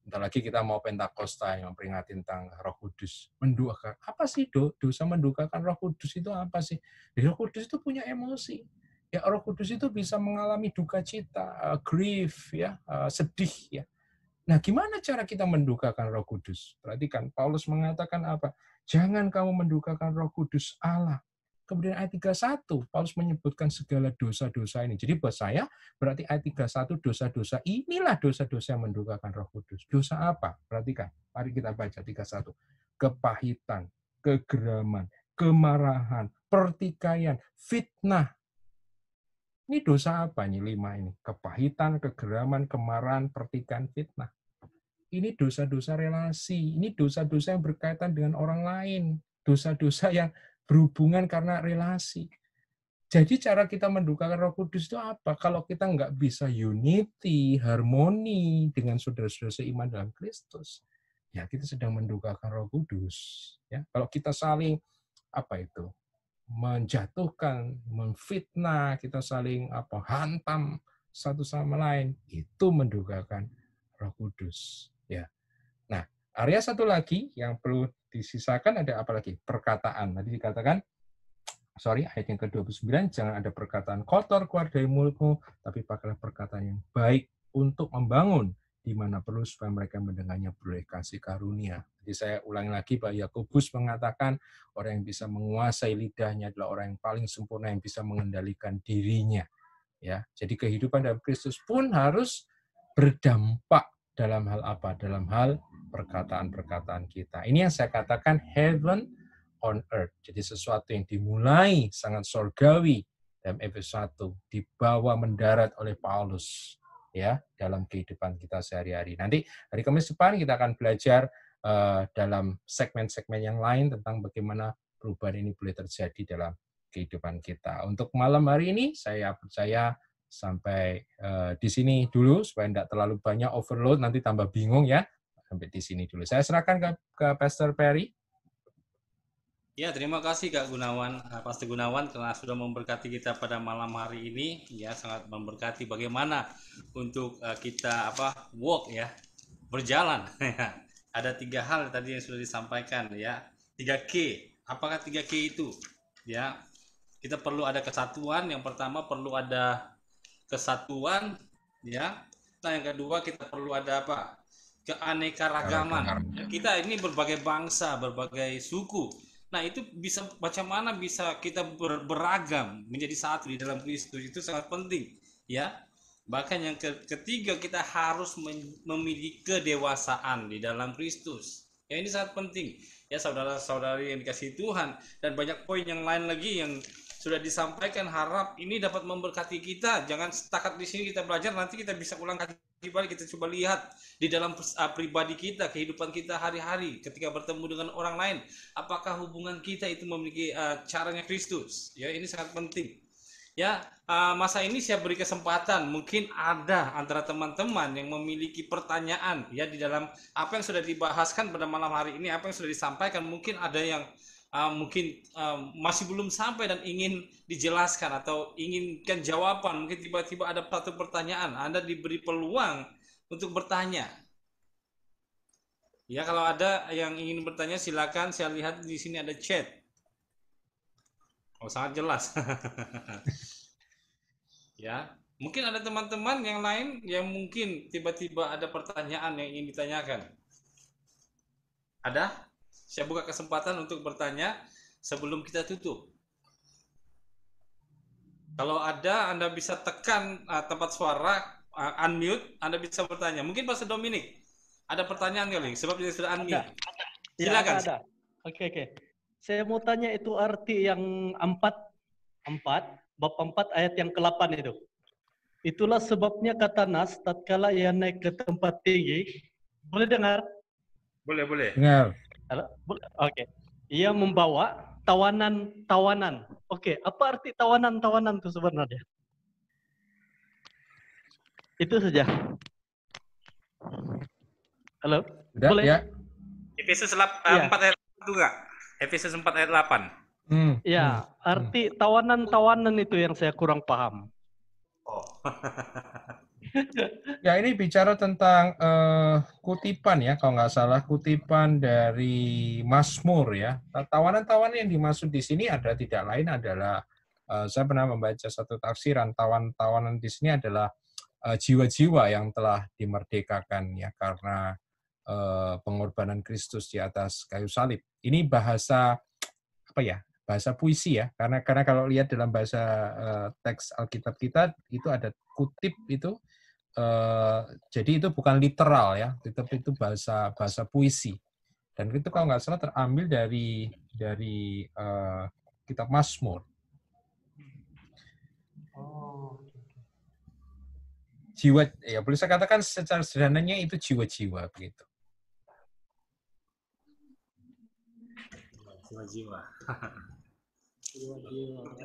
Bentar lagi kita mau Pentakosta yang peringatin tentang Roh Kudus. Menduakan. Apa sih do, dosa mendukakan Roh Kudus itu apa sih? Jadi Roh Kudus itu punya emosi. Ya Roh Kudus itu bisa mengalami duka cita, uh, grief ya, uh, sedih ya. Nah, gimana cara kita mendukakan Roh Kudus? Perhatikan Paulus mengatakan apa? Jangan kamu mendukakan Roh Kudus Allah Kemudian ayat 31, Paulus menyebutkan segala dosa-dosa ini. Jadi buat saya, berarti ayat 31, dosa-dosa inilah dosa-dosa yang mendukakan roh kudus. Dosa apa? Perhatikan, mari kita baca 31. Kepahitan, kegeraman, kemarahan, pertikaian, fitnah. Ini dosa apa nih lima ini? Kepahitan, kegeraman, kemarahan, pertikaian, fitnah. Ini dosa-dosa relasi, ini dosa-dosa yang berkaitan dengan orang lain, dosa-dosa yang berhubungan karena relasi. Jadi cara kita mendukakan roh kudus itu apa? Kalau kita nggak bisa unity, harmoni dengan saudara-saudara seiman dalam Kristus, ya kita sedang mendukakan roh kudus. Ya, Kalau kita saling, apa itu, menjatuhkan, memfitnah, kita saling apa hantam satu sama lain, itu mendukakan roh kudus. Ya. Nah, Area satu lagi yang perlu disisakan ada apa lagi? Perkataan. Tadi dikatakan, sorry, ayat yang ke-29, jangan ada perkataan kotor keluar dari mulutmu, tapi pakailah perkataan yang baik untuk membangun di mana perlu supaya mereka mendengarnya beroleh kasih karunia. Jadi saya ulangi lagi Pak Yakobus mengatakan orang yang bisa menguasai lidahnya adalah orang yang paling sempurna yang bisa mengendalikan dirinya. Ya, jadi kehidupan dalam Kristus pun harus berdampak dalam hal apa? Dalam hal perkataan-perkataan kita. Ini yang saya katakan heaven on earth. Jadi sesuatu yang dimulai sangat surgawi dalam Efesus 1 dibawa mendarat oleh Paulus ya dalam kehidupan kita sehari-hari. Nanti hari Kamis depan kita akan belajar uh, dalam segmen-segmen yang lain tentang bagaimana perubahan ini boleh terjadi dalam kehidupan kita. Untuk malam hari ini saya percaya sampai uh, di sini dulu supaya tidak terlalu banyak overload nanti tambah bingung ya sampai di sini dulu. Saya serahkan ke, ke Pastor Perry. Ya, terima kasih Kak Gunawan, Pastor Gunawan karena sudah memberkati kita pada malam hari ini. Ya, sangat memberkati bagaimana untuk eh, kita apa walk ya, berjalan. Ada tiga hal tadi yang sudah disampaikan ya. tiga k Apakah tiga k itu? Ya. Kita perlu ada kesatuan. Yang pertama perlu ada kesatuan ya. Nah, yang kedua kita perlu ada apa? keanekaragaman. Kita ini berbagai bangsa, berbagai suku. Nah, itu bisa macam mana bisa kita ber, beragam menjadi satu di dalam Kristus itu sangat penting, ya. Bahkan yang ketiga kita harus memiliki kedewasaan di dalam Kristus. Ya, ini sangat penting. Ya, saudara-saudari yang dikasih Tuhan dan banyak poin yang lain lagi yang sudah disampaikan harap ini dapat memberkati kita. Jangan setakat di sini kita belajar nanti kita bisa ulang kaki pribadi kita coba lihat di dalam ah, pribadi kita, kehidupan kita hari-hari ketika bertemu dengan orang lain, apakah hubungan kita itu memiliki uh, caranya Kristus? Ya, ini sangat penting. Ya, uh, masa ini saya beri kesempatan mungkin ada antara teman-teman yang memiliki pertanyaan ya di dalam apa yang sudah dibahaskan pada malam hari ini, apa yang sudah disampaikan, mungkin ada yang uh, mungkin uh, masih belum sampai dan ingin dijelaskan atau inginkan jawaban. Mungkin tiba-tiba ada satu pertanyaan, Anda diberi peluang untuk bertanya. Ya, kalau ada yang ingin bertanya silakan saya lihat di sini ada chat. Oh, sangat jelas. ya, mungkin ada teman-teman yang lain yang mungkin tiba-tiba ada pertanyaan yang ingin ditanyakan. Ada? Saya buka kesempatan untuk bertanya sebelum kita tutup. Kalau ada, Anda bisa tekan uh, tempat suara, uh, unmute, Anda bisa bertanya. Mungkin Pastor Dominik, ada pertanyaan kali, sebab dia sudah unmute. Ada. Ya, Silakan. Ya, Oke, okay, oke. Okay. Saya mau tanya itu arti yang 4, 4, bab 4 ayat yang ke-8 itu. Itulah sebabnya kata Nas, tatkala ia naik ke tempat tinggi. Boleh dengar? Boleh, boleh. Dengar. Halo? Oke. Okay. Ia membawa tawanan-tawanan. Oke, okay. apa arti tawanan-tawanan itu sebenarnya? Itu saja. Halo? Udah, Boleh? Ya. Efesus eh, ya. 4 ayat 8 juga. Efesus 4 ayat 8. Hmm. Ya, arti tawanan-tawanan hmm. itu yang saya kurang paham. Oh. ya ini bicara tentang uh, kutipan ya kalau nggak salah kutipan dari Mur ya. Tawanan-tawanan yang dimaksud di sini ada tidak lain adalah uh, saya pernah membaca satu tafsiran tawanan tawanan di sini adalah jiwa eh, jiwa-jiwa yang telah dimerdekakan ya karena uh, pengorbanan Kristus di atas kayu salib. Ini bahasa apa ya? bahasa puisi ya karena karena kalau lihat dalam bahasa uh, teks Alkitab kita itu ada kutip itu Eh, jadi itu bukan literal ya, tetapi itu bahasa bahasa puisi. Dan itu kalau nggak salah terambil dari dari uh, kitab Mazmur. Jiwa, ya boleh saya katakan secara sederhananya itu jiwa-jiwa begitu. Jiwa-jiwa.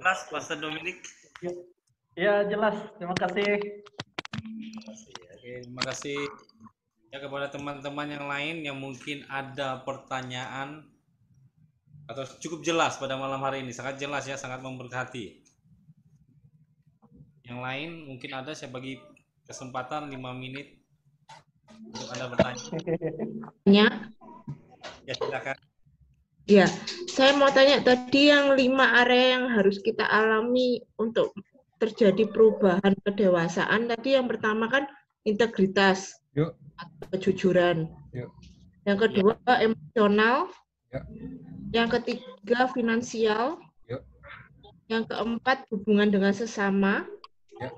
Jelas, Pastor Dominic. Ya jelas. Terima kasih Terima kasih. Ya, terima kasih ya kepada teman-teman yang lain yang mungkin ada pertanyaan atau cukup jelas pada malam hari ini sangat jelas ya sangat memberkati yang lain mungkin ada saya bagi kesempatan 5 menit untuk anda bertanya ya, ya silakan ya saya mau tanya tadi yang lima area yang harus kita alami untuk terjadi perubahan kedewasaan tadi yang pertama kan integritas atau kejujuran Yuk. yang kedua Yuk. Iya. emosional Yuk. yang ketiga finansial Yuk. yang keempat hubungan dengan sesama Yuk.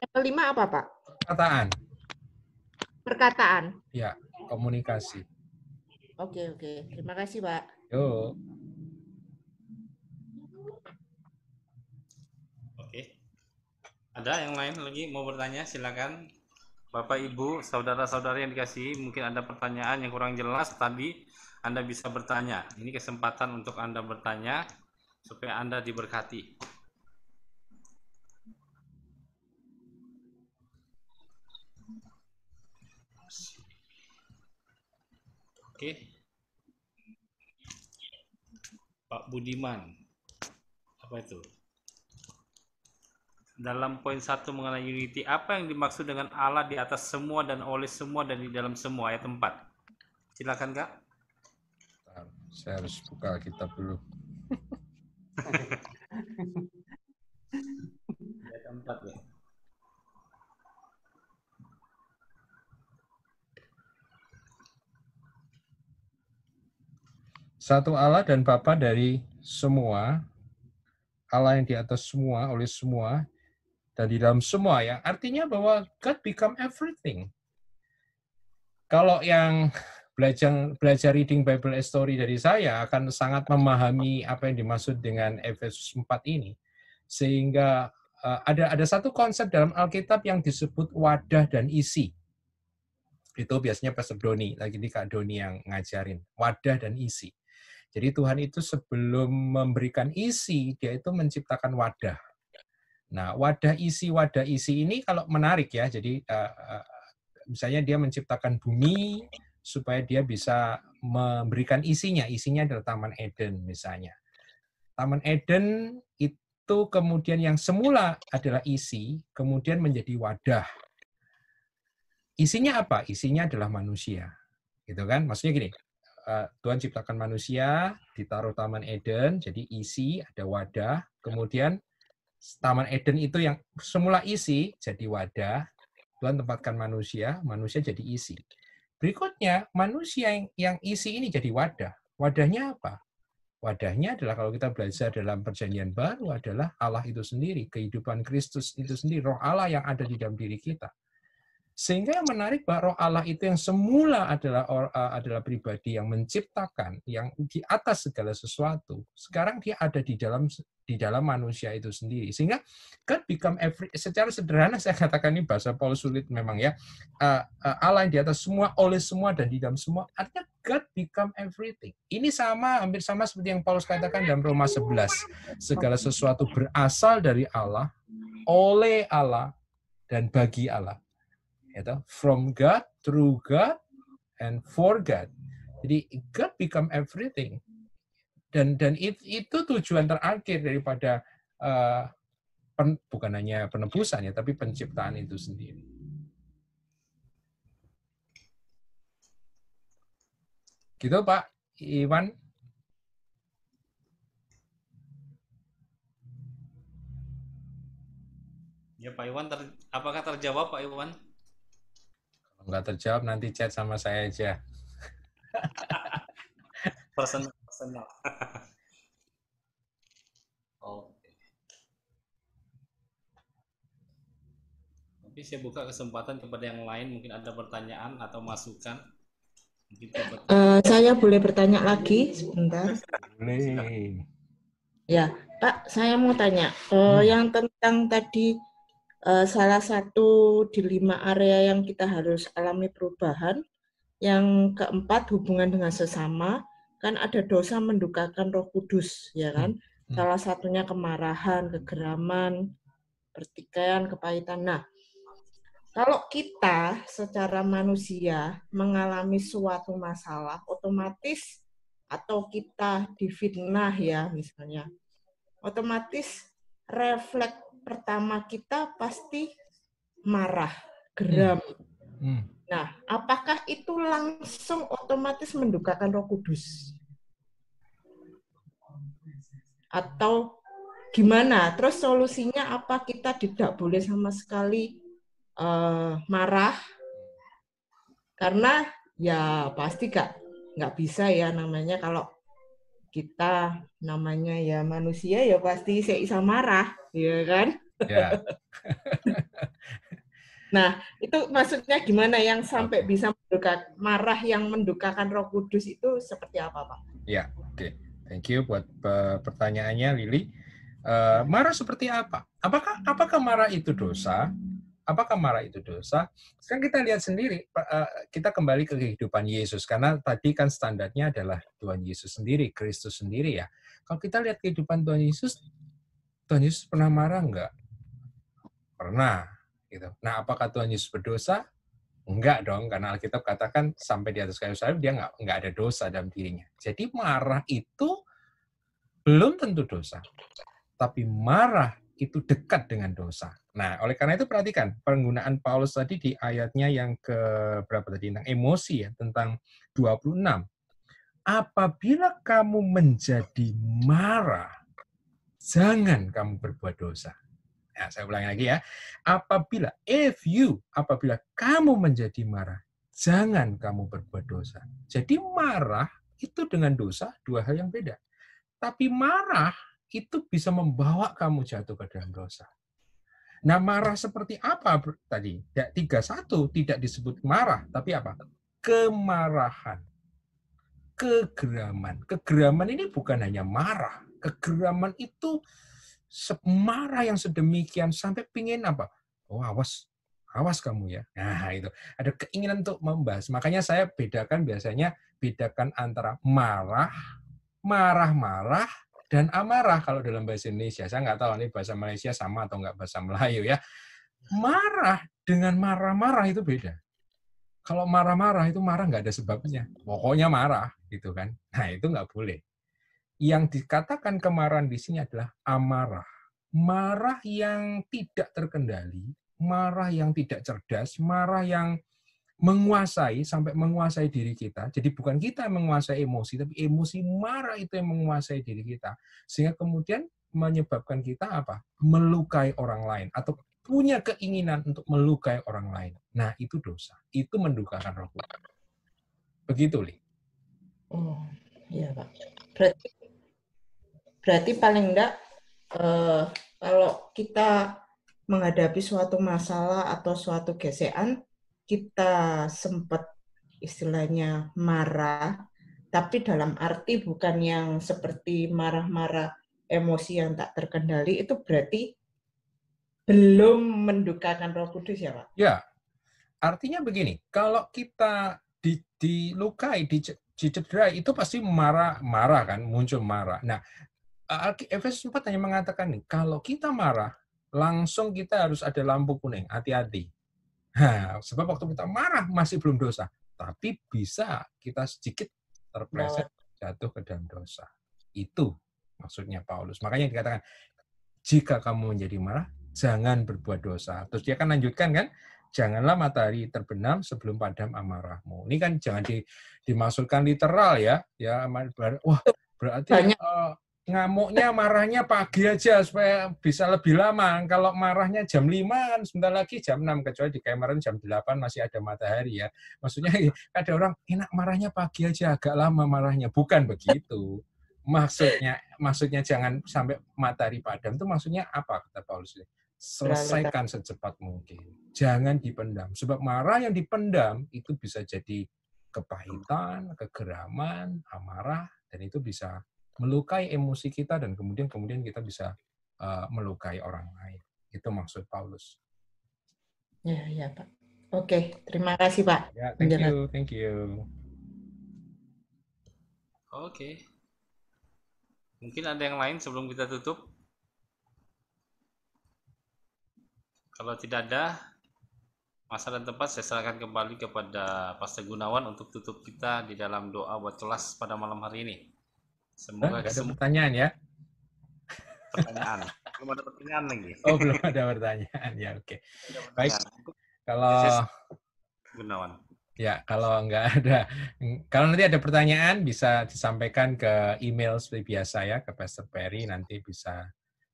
yang kelima apa pak perkataan perkataan ya komunikasi oke oke terima kasih pak Yuk. Ada yang lain lagi mau bertanya? Silakan. Bapak, Ibu, saudara-saudari yang dikasih mungkin ada pertanyaan yang kurang jelas tadi, Anda bisa bertanya. Ini kesempatan untuk Anda bertanya supaya Anda diberkati. Oke. Pak Budiman. Apa itu? dalam poin satu mengenai unity apa yang dimaksud dengan Allah di atas semua dan oleh semua dan di dalam semua ayat 4 silakan kak saya harus buka kitab dulu ayat 4 ya Satu Allah dan Bapa dari semua, Allah yang di atas semua, oleh semua, di dalam semua ya. Artinya bahwa God become everything. Kalau yang belajar belajar reading Bible story dari saya akan sangat memahami apa yang dimaksud dengan Efesus 4 ini. Sehingga eh, ada ada satu konsep dalam Alkitab yang disebut wadah dan isi. Itu biasanya Pastor Doni, lagi di Kak Doni yang ngajarin wadah dan isi. Jadi Tuhan itu sebelum memberikan isi, dia itu menciptakan wadah Nah, wadah isi wadah isi ini kalau menarik ya. Jadi eh, eh, misalnya dia menciptakan bumi supaya dia bisa memberikan isinya. Isinya adalah Taman Eden misalnya. Taman Eden itu kemudian yang semula adalah isi, kemudian menjadi wadah. Isinya apa? Isinya adalah manusia. Gitu kan? Maksudnya gini, eh, Tuhan ciptakan manusia, ditaruh Taman Eden, jadi isi, ada wadah, kemudian Taman Eden itu yang semula isi jadi wadah, Tuhan tempatkan manusia, manusia jadi isi. Berikutnya, manusia yang, yang isi ini jadi wadah. Wadahnya apa? Wadahnya adalah kalau kita belajar dalam perjanjian baru adalah Allah itu sendiri, kehidupan Kristus itu sendiri, roh Allah yang ada di dalam diri kita. Sehingga yang menarik bahwa roh Allah itu yang semula adalah eh, adalah pribadi yang menciptakan, yang di atas segala sesuatu. Sekarang dia ada di dalam di dalam manusia itu sendiri. Sehingga God become every secara sederhana saya katakan ini bahasa Paul sulit memang ya. Uh, uh, Allah yang di atas semua, oleh semua dan di dalam semua. Artinya God become everything. Ini sama hampir sama seperti yang Paulus katakan dalam Roma 11. Segala sesuatu berasal dari Allah, oleh Allah dan bagi Allah. Yaitu from God, through God, and for God. Jadi God become everything dan dan it, itu tujuan terakhir daripada uh, pen, bukan hanya penebusan ya tapi penciptaan itu sendiri. Gitu Pak Iwan. Ya Pak Iwan, ter, apakah terjawab Pak Iwan? Kalau nggak terjawab nanti chat sama saya aja. Personal Arsenal. Oke. Tapi saya buka kesempatan kepada yang lain, mungkin ada pertanyaan atau masukan. Uh, saya boleh bertanya lagi sebentar. Ya, Pak, saya mau tanya uh, hmm. yang tentang tadi uh, salah satu di lima area yang kita harus alami perubahan, yang keempat hubungan dengan sesama, kan ada dosa mendukakan Roh Kudus, ya hmm, kan? Hmm. Salah satunya kemarahan, kegeraman, pertikaian, kepahitan. Nah, kalau kita secara manusia mengalami suatu masalah, otomatis atau kita difitnah ya misalnya, otomatis refleks pertama kita pasti marah, geram. Hmm. Hmm. Nah, apakah itu langsung otomatis mendukakan Roh Kudus? Atau gimana? Terus solusinya apa? Kita tidak boleh sama sekali uh, marah karena ya pasti gak, nggak bisa ya namanya kalau kita namanya ya manusia ya pasti saya bisa marah, ya kan? Ya. Nah, itu maksudnya gimana yang sampai bisa menduka, marah yang mendukakan Roh Kudus itu seperti apa, Pak? Ya, oke. Okay. Thank you buat pertanyaannya, Lili. Uh, marah seperti apa? Apakah apakah marah itu dosa? Apakah marah itu dosa? Sekarang kita lihat sendiri, eh, kita kembali ke kehidupan Yesus karena tadi kan standarnya adalah Tuhan Yesus sendiri, Kristus sendiri ya. Kalau kita lihat kehidupan Tuhan Yesus, Tuhan Yesus pernah marah enggak? Pernah Gitu. Nah, apakah Tuhan Yesus berdosa? Enggak dong, karena Alkitab katakan sampai di atas kayu salib dia enggak, enggak ada dosa dalam dirinya. Jadi marah itu belum tentu dosa. Tapi marah itu dekat dengan dosa. Nah, oleh karena itu perhatikan penggunaan Paulus tadi di ayatnya yang ke berapa tadi tentang emosi ya, tentang 26. Apabila kamu menjadi marah, jangan kamu berbuat dosa. Nah, saya ulangi lagi ya. Apabila, if you, apabila kamu menjadi marah, jangan kamu berbuat dosa. Jadi marah itu dengan dosa dua hal yang beda. Tapi marah itu bisa membawa kamu jatuh ke dalam dosa. Nah, marah seperti apa tadi? 31 tidak disebut marah, tapi apa? Kemarahan. Kegeraman. Kegeraman ini bukan hanya marah. Kegeraman itu semarah yang sedemikian sampai pingin apa? Oh, awas, awas kamu ya. Nah, itu ada keinginan untuk membahas. Makanya saya bedakan biasanya bedakan antara marah, marah-marah, dan amarah kalau dalam bahasa Indonesia. Saya nggak tahu ini bahasa Malaysia sama atau nggak bahasa Melayu ya. Marah dengan marah-marah itu beda. Kalau marah-marah itu marah nggak ada sebabnya. Pokoknya marah gitu kan. Nah itu nggak boleh yang dikatakan kemarahan di sini adalah amarah. Marah yang tidak terkendali, marah yang tidak cerdas, marah yang menguasai sampai menguasai diri kita. Jadi bukan kita yang menguasai emosi, tapi emosi marah itu yang menguasai diri kita. Sehingga kemudian menyebabkan kita apa? Melukai orang lain atau punya keinginan untuk melukai orang lain. Nah, itu dosa. Itu mendukakan roh kudus. Begitu, Li. Oh, iya, Pak. Berarti Berarti paling enggak eh, kalau kita menghadapi suatu masalah atau suatu gesekan, kita sempat istilahnya marah, tapi dalam arti bukan yang seperti marah-marah emosi yang tak terkendali, itu berarti belum mendukakan roh kudus ya Pak? Ya, artinya begini, kalau kita di, dilukai, dicederai, itu pasti marah-marah kan, muncul marah. Nah, Eh, Efesus 4 hanya mengatakan nih, kalau kita marah, langsung kita harus ada lampu kuning, hati-hati. Nah, sebab waktu kita marah masih belum dosa, tapi bisa kita sedikit terpleset jatuh ke dalam dosa. Itu maksudnya Paulus. Makanya dikatakan jika kamu menjadi marah, jangan berbuat dosa. Terus dia kan lanjutkan kan, janganlah matahari terbenam sebelum padam amarahmu. Ini kan jangan di, dimasukkan literal ya, ya wah berarti Banyak. uh, ngamuknya marahnya pagi aja supaya bisa lebih lama. Kalau marahnya jam 5 sebentar lagi jam 6 kecuali di Cameron jam 8 masih ada matahari ya. Maksudnya iya. ada orang enak marahnya pagi aja agak lama marahnya. Bukan begitu. Maksudnya maksudnya jangan sampai matahari padam itu maksudnya apa kata Paulus? Selesaikan secepat mungkin. Jangan dipendam sebab marah yang dipendam itu bisa jadi kepahitan, kegeraman, amarah dan itu bisa melukai emosi kita dan kemudian kemudian kita bisa uh, melukai orang lain. Itu maksud Paulus. Ya, ya, Pak. Oke, terima kasih, Pak. Ya, thank Menjelang. you, thank you. Oke. Okay. Mungkin ada yang lain sebelum kita tutup? Kalau tidak ada, masa dan tempat saya serahkan kembali kepada Pastor Gunawan untuk tutup kita di dalam doa buat kelas pada malam hari ini. Semoga Hah? ada pertanyaan ya. Pertanyaan. belum ada pertanyaan lagi. Oh, belum ada pertanyaan. Ya, oke. Okay. Baik. Kalau Gunawan. Ya, kalau nggak ada, kalau nanti ada pertanyaan bisa disampaikan ke email seperti biasa ya ke Pastor Perry nanti bisa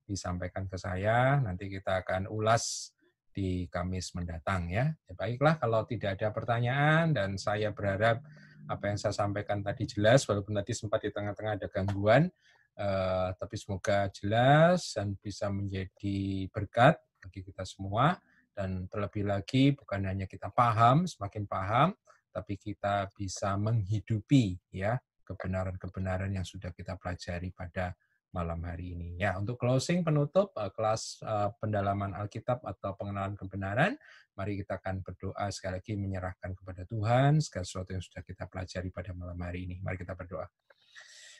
disampaikan ke saya. Nanti kita akan ulas di Kamis mendatang ya. ya baiklah, kalau tidak ada pertanyaan dan saya berharap apa yang saya sampaikan tadi jelas, walaupun tadi sempat di tengah-tengah ada gangguan, eh, tapi semoga jelas dan bisa menjadi berkat bagi kita semua. Dan terlebih lagi, bukan hanya kita paham, semakin paham, tapi kita bisa menghidupi ya kebenaran-kebenaran yang sudah kita pelajari pada malam hari ini. Ya, untuk closing penutup uh, kelas uh, pendalaman Alkitab atau pengenalan kebenaran, mari kita akan berdoa sekali lagi menyerahkan kepada Tuhan segala sesuatu yang sudah kita pelajari pada malam hari ini. Mari kita berdoa.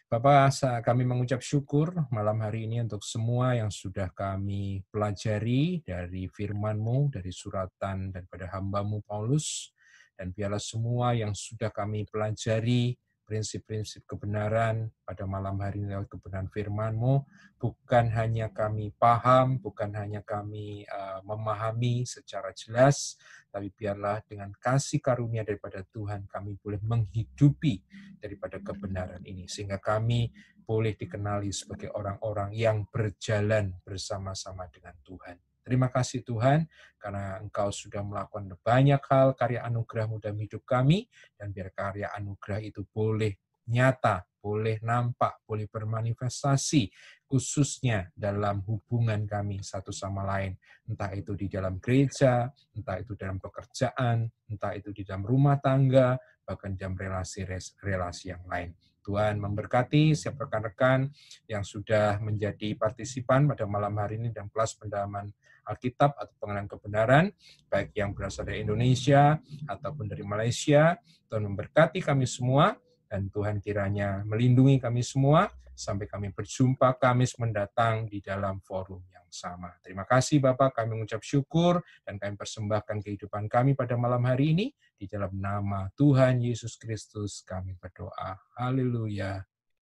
Bapak, kami mengucap syukur malam hari ini untuk semua yang sudah kami pelajari dari firman-Mu, dari suratan daripada hamba-Mu Paulus, dan biarlah semua yang sudah kami pelajari prinsip-prinsip kebenaran pada malam hari ini lewat kebenaran firman-Mu. Bukan hanya kami paham, bukan hanya kami eh, memahami secara jelas, tapi biarlah dengan kasih karunia daripada Tuhan kami boleh menghidupi daripada kebenaran ini. Sehingga kami boleh dikenali sebagai orang-orang yang berjalan bersama-sama dengan Tuhan. Terima kasih Tuhan, karena Engkau sudah melakukan banyak hal karya anugerah dalam hidup kami, dan biar karya anugerah itu boleh nyata, boleh nampak, boleh bermanifestasi, khususnya dalam hubungan kami satu sama lain. Entah itu di dalam gereja, entah itu dalam pekerjaan, entah itu di dalam rumah tangga, bahkan dalam relasi-relasi yang lain. Tuhan memberkati siap rekan-rekan yang sudah menjadi partisipan pada malam hari ini dan kelas pendalaman Alkitab atau pengenalan kebenaran, baik yang berasal dari Indonesia ataupun dari Malaysia. Tuhan memberkati kami semua, dan Tuhan kiranya melindungi kami semua sampai kami berjumpa Kamis mendatang di dalam forum yang sama. Terima kasih Bapak, kami mengucap syukur dan kami persembahkan kehidupan kami pada malam hari ini di dalam nama Tuhan Yesus Kristus kami berdoa. Haleluya.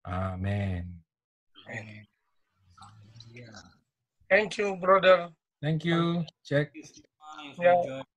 Amin. Thank you, brother. Thank you, Jack. Thank you, yeah.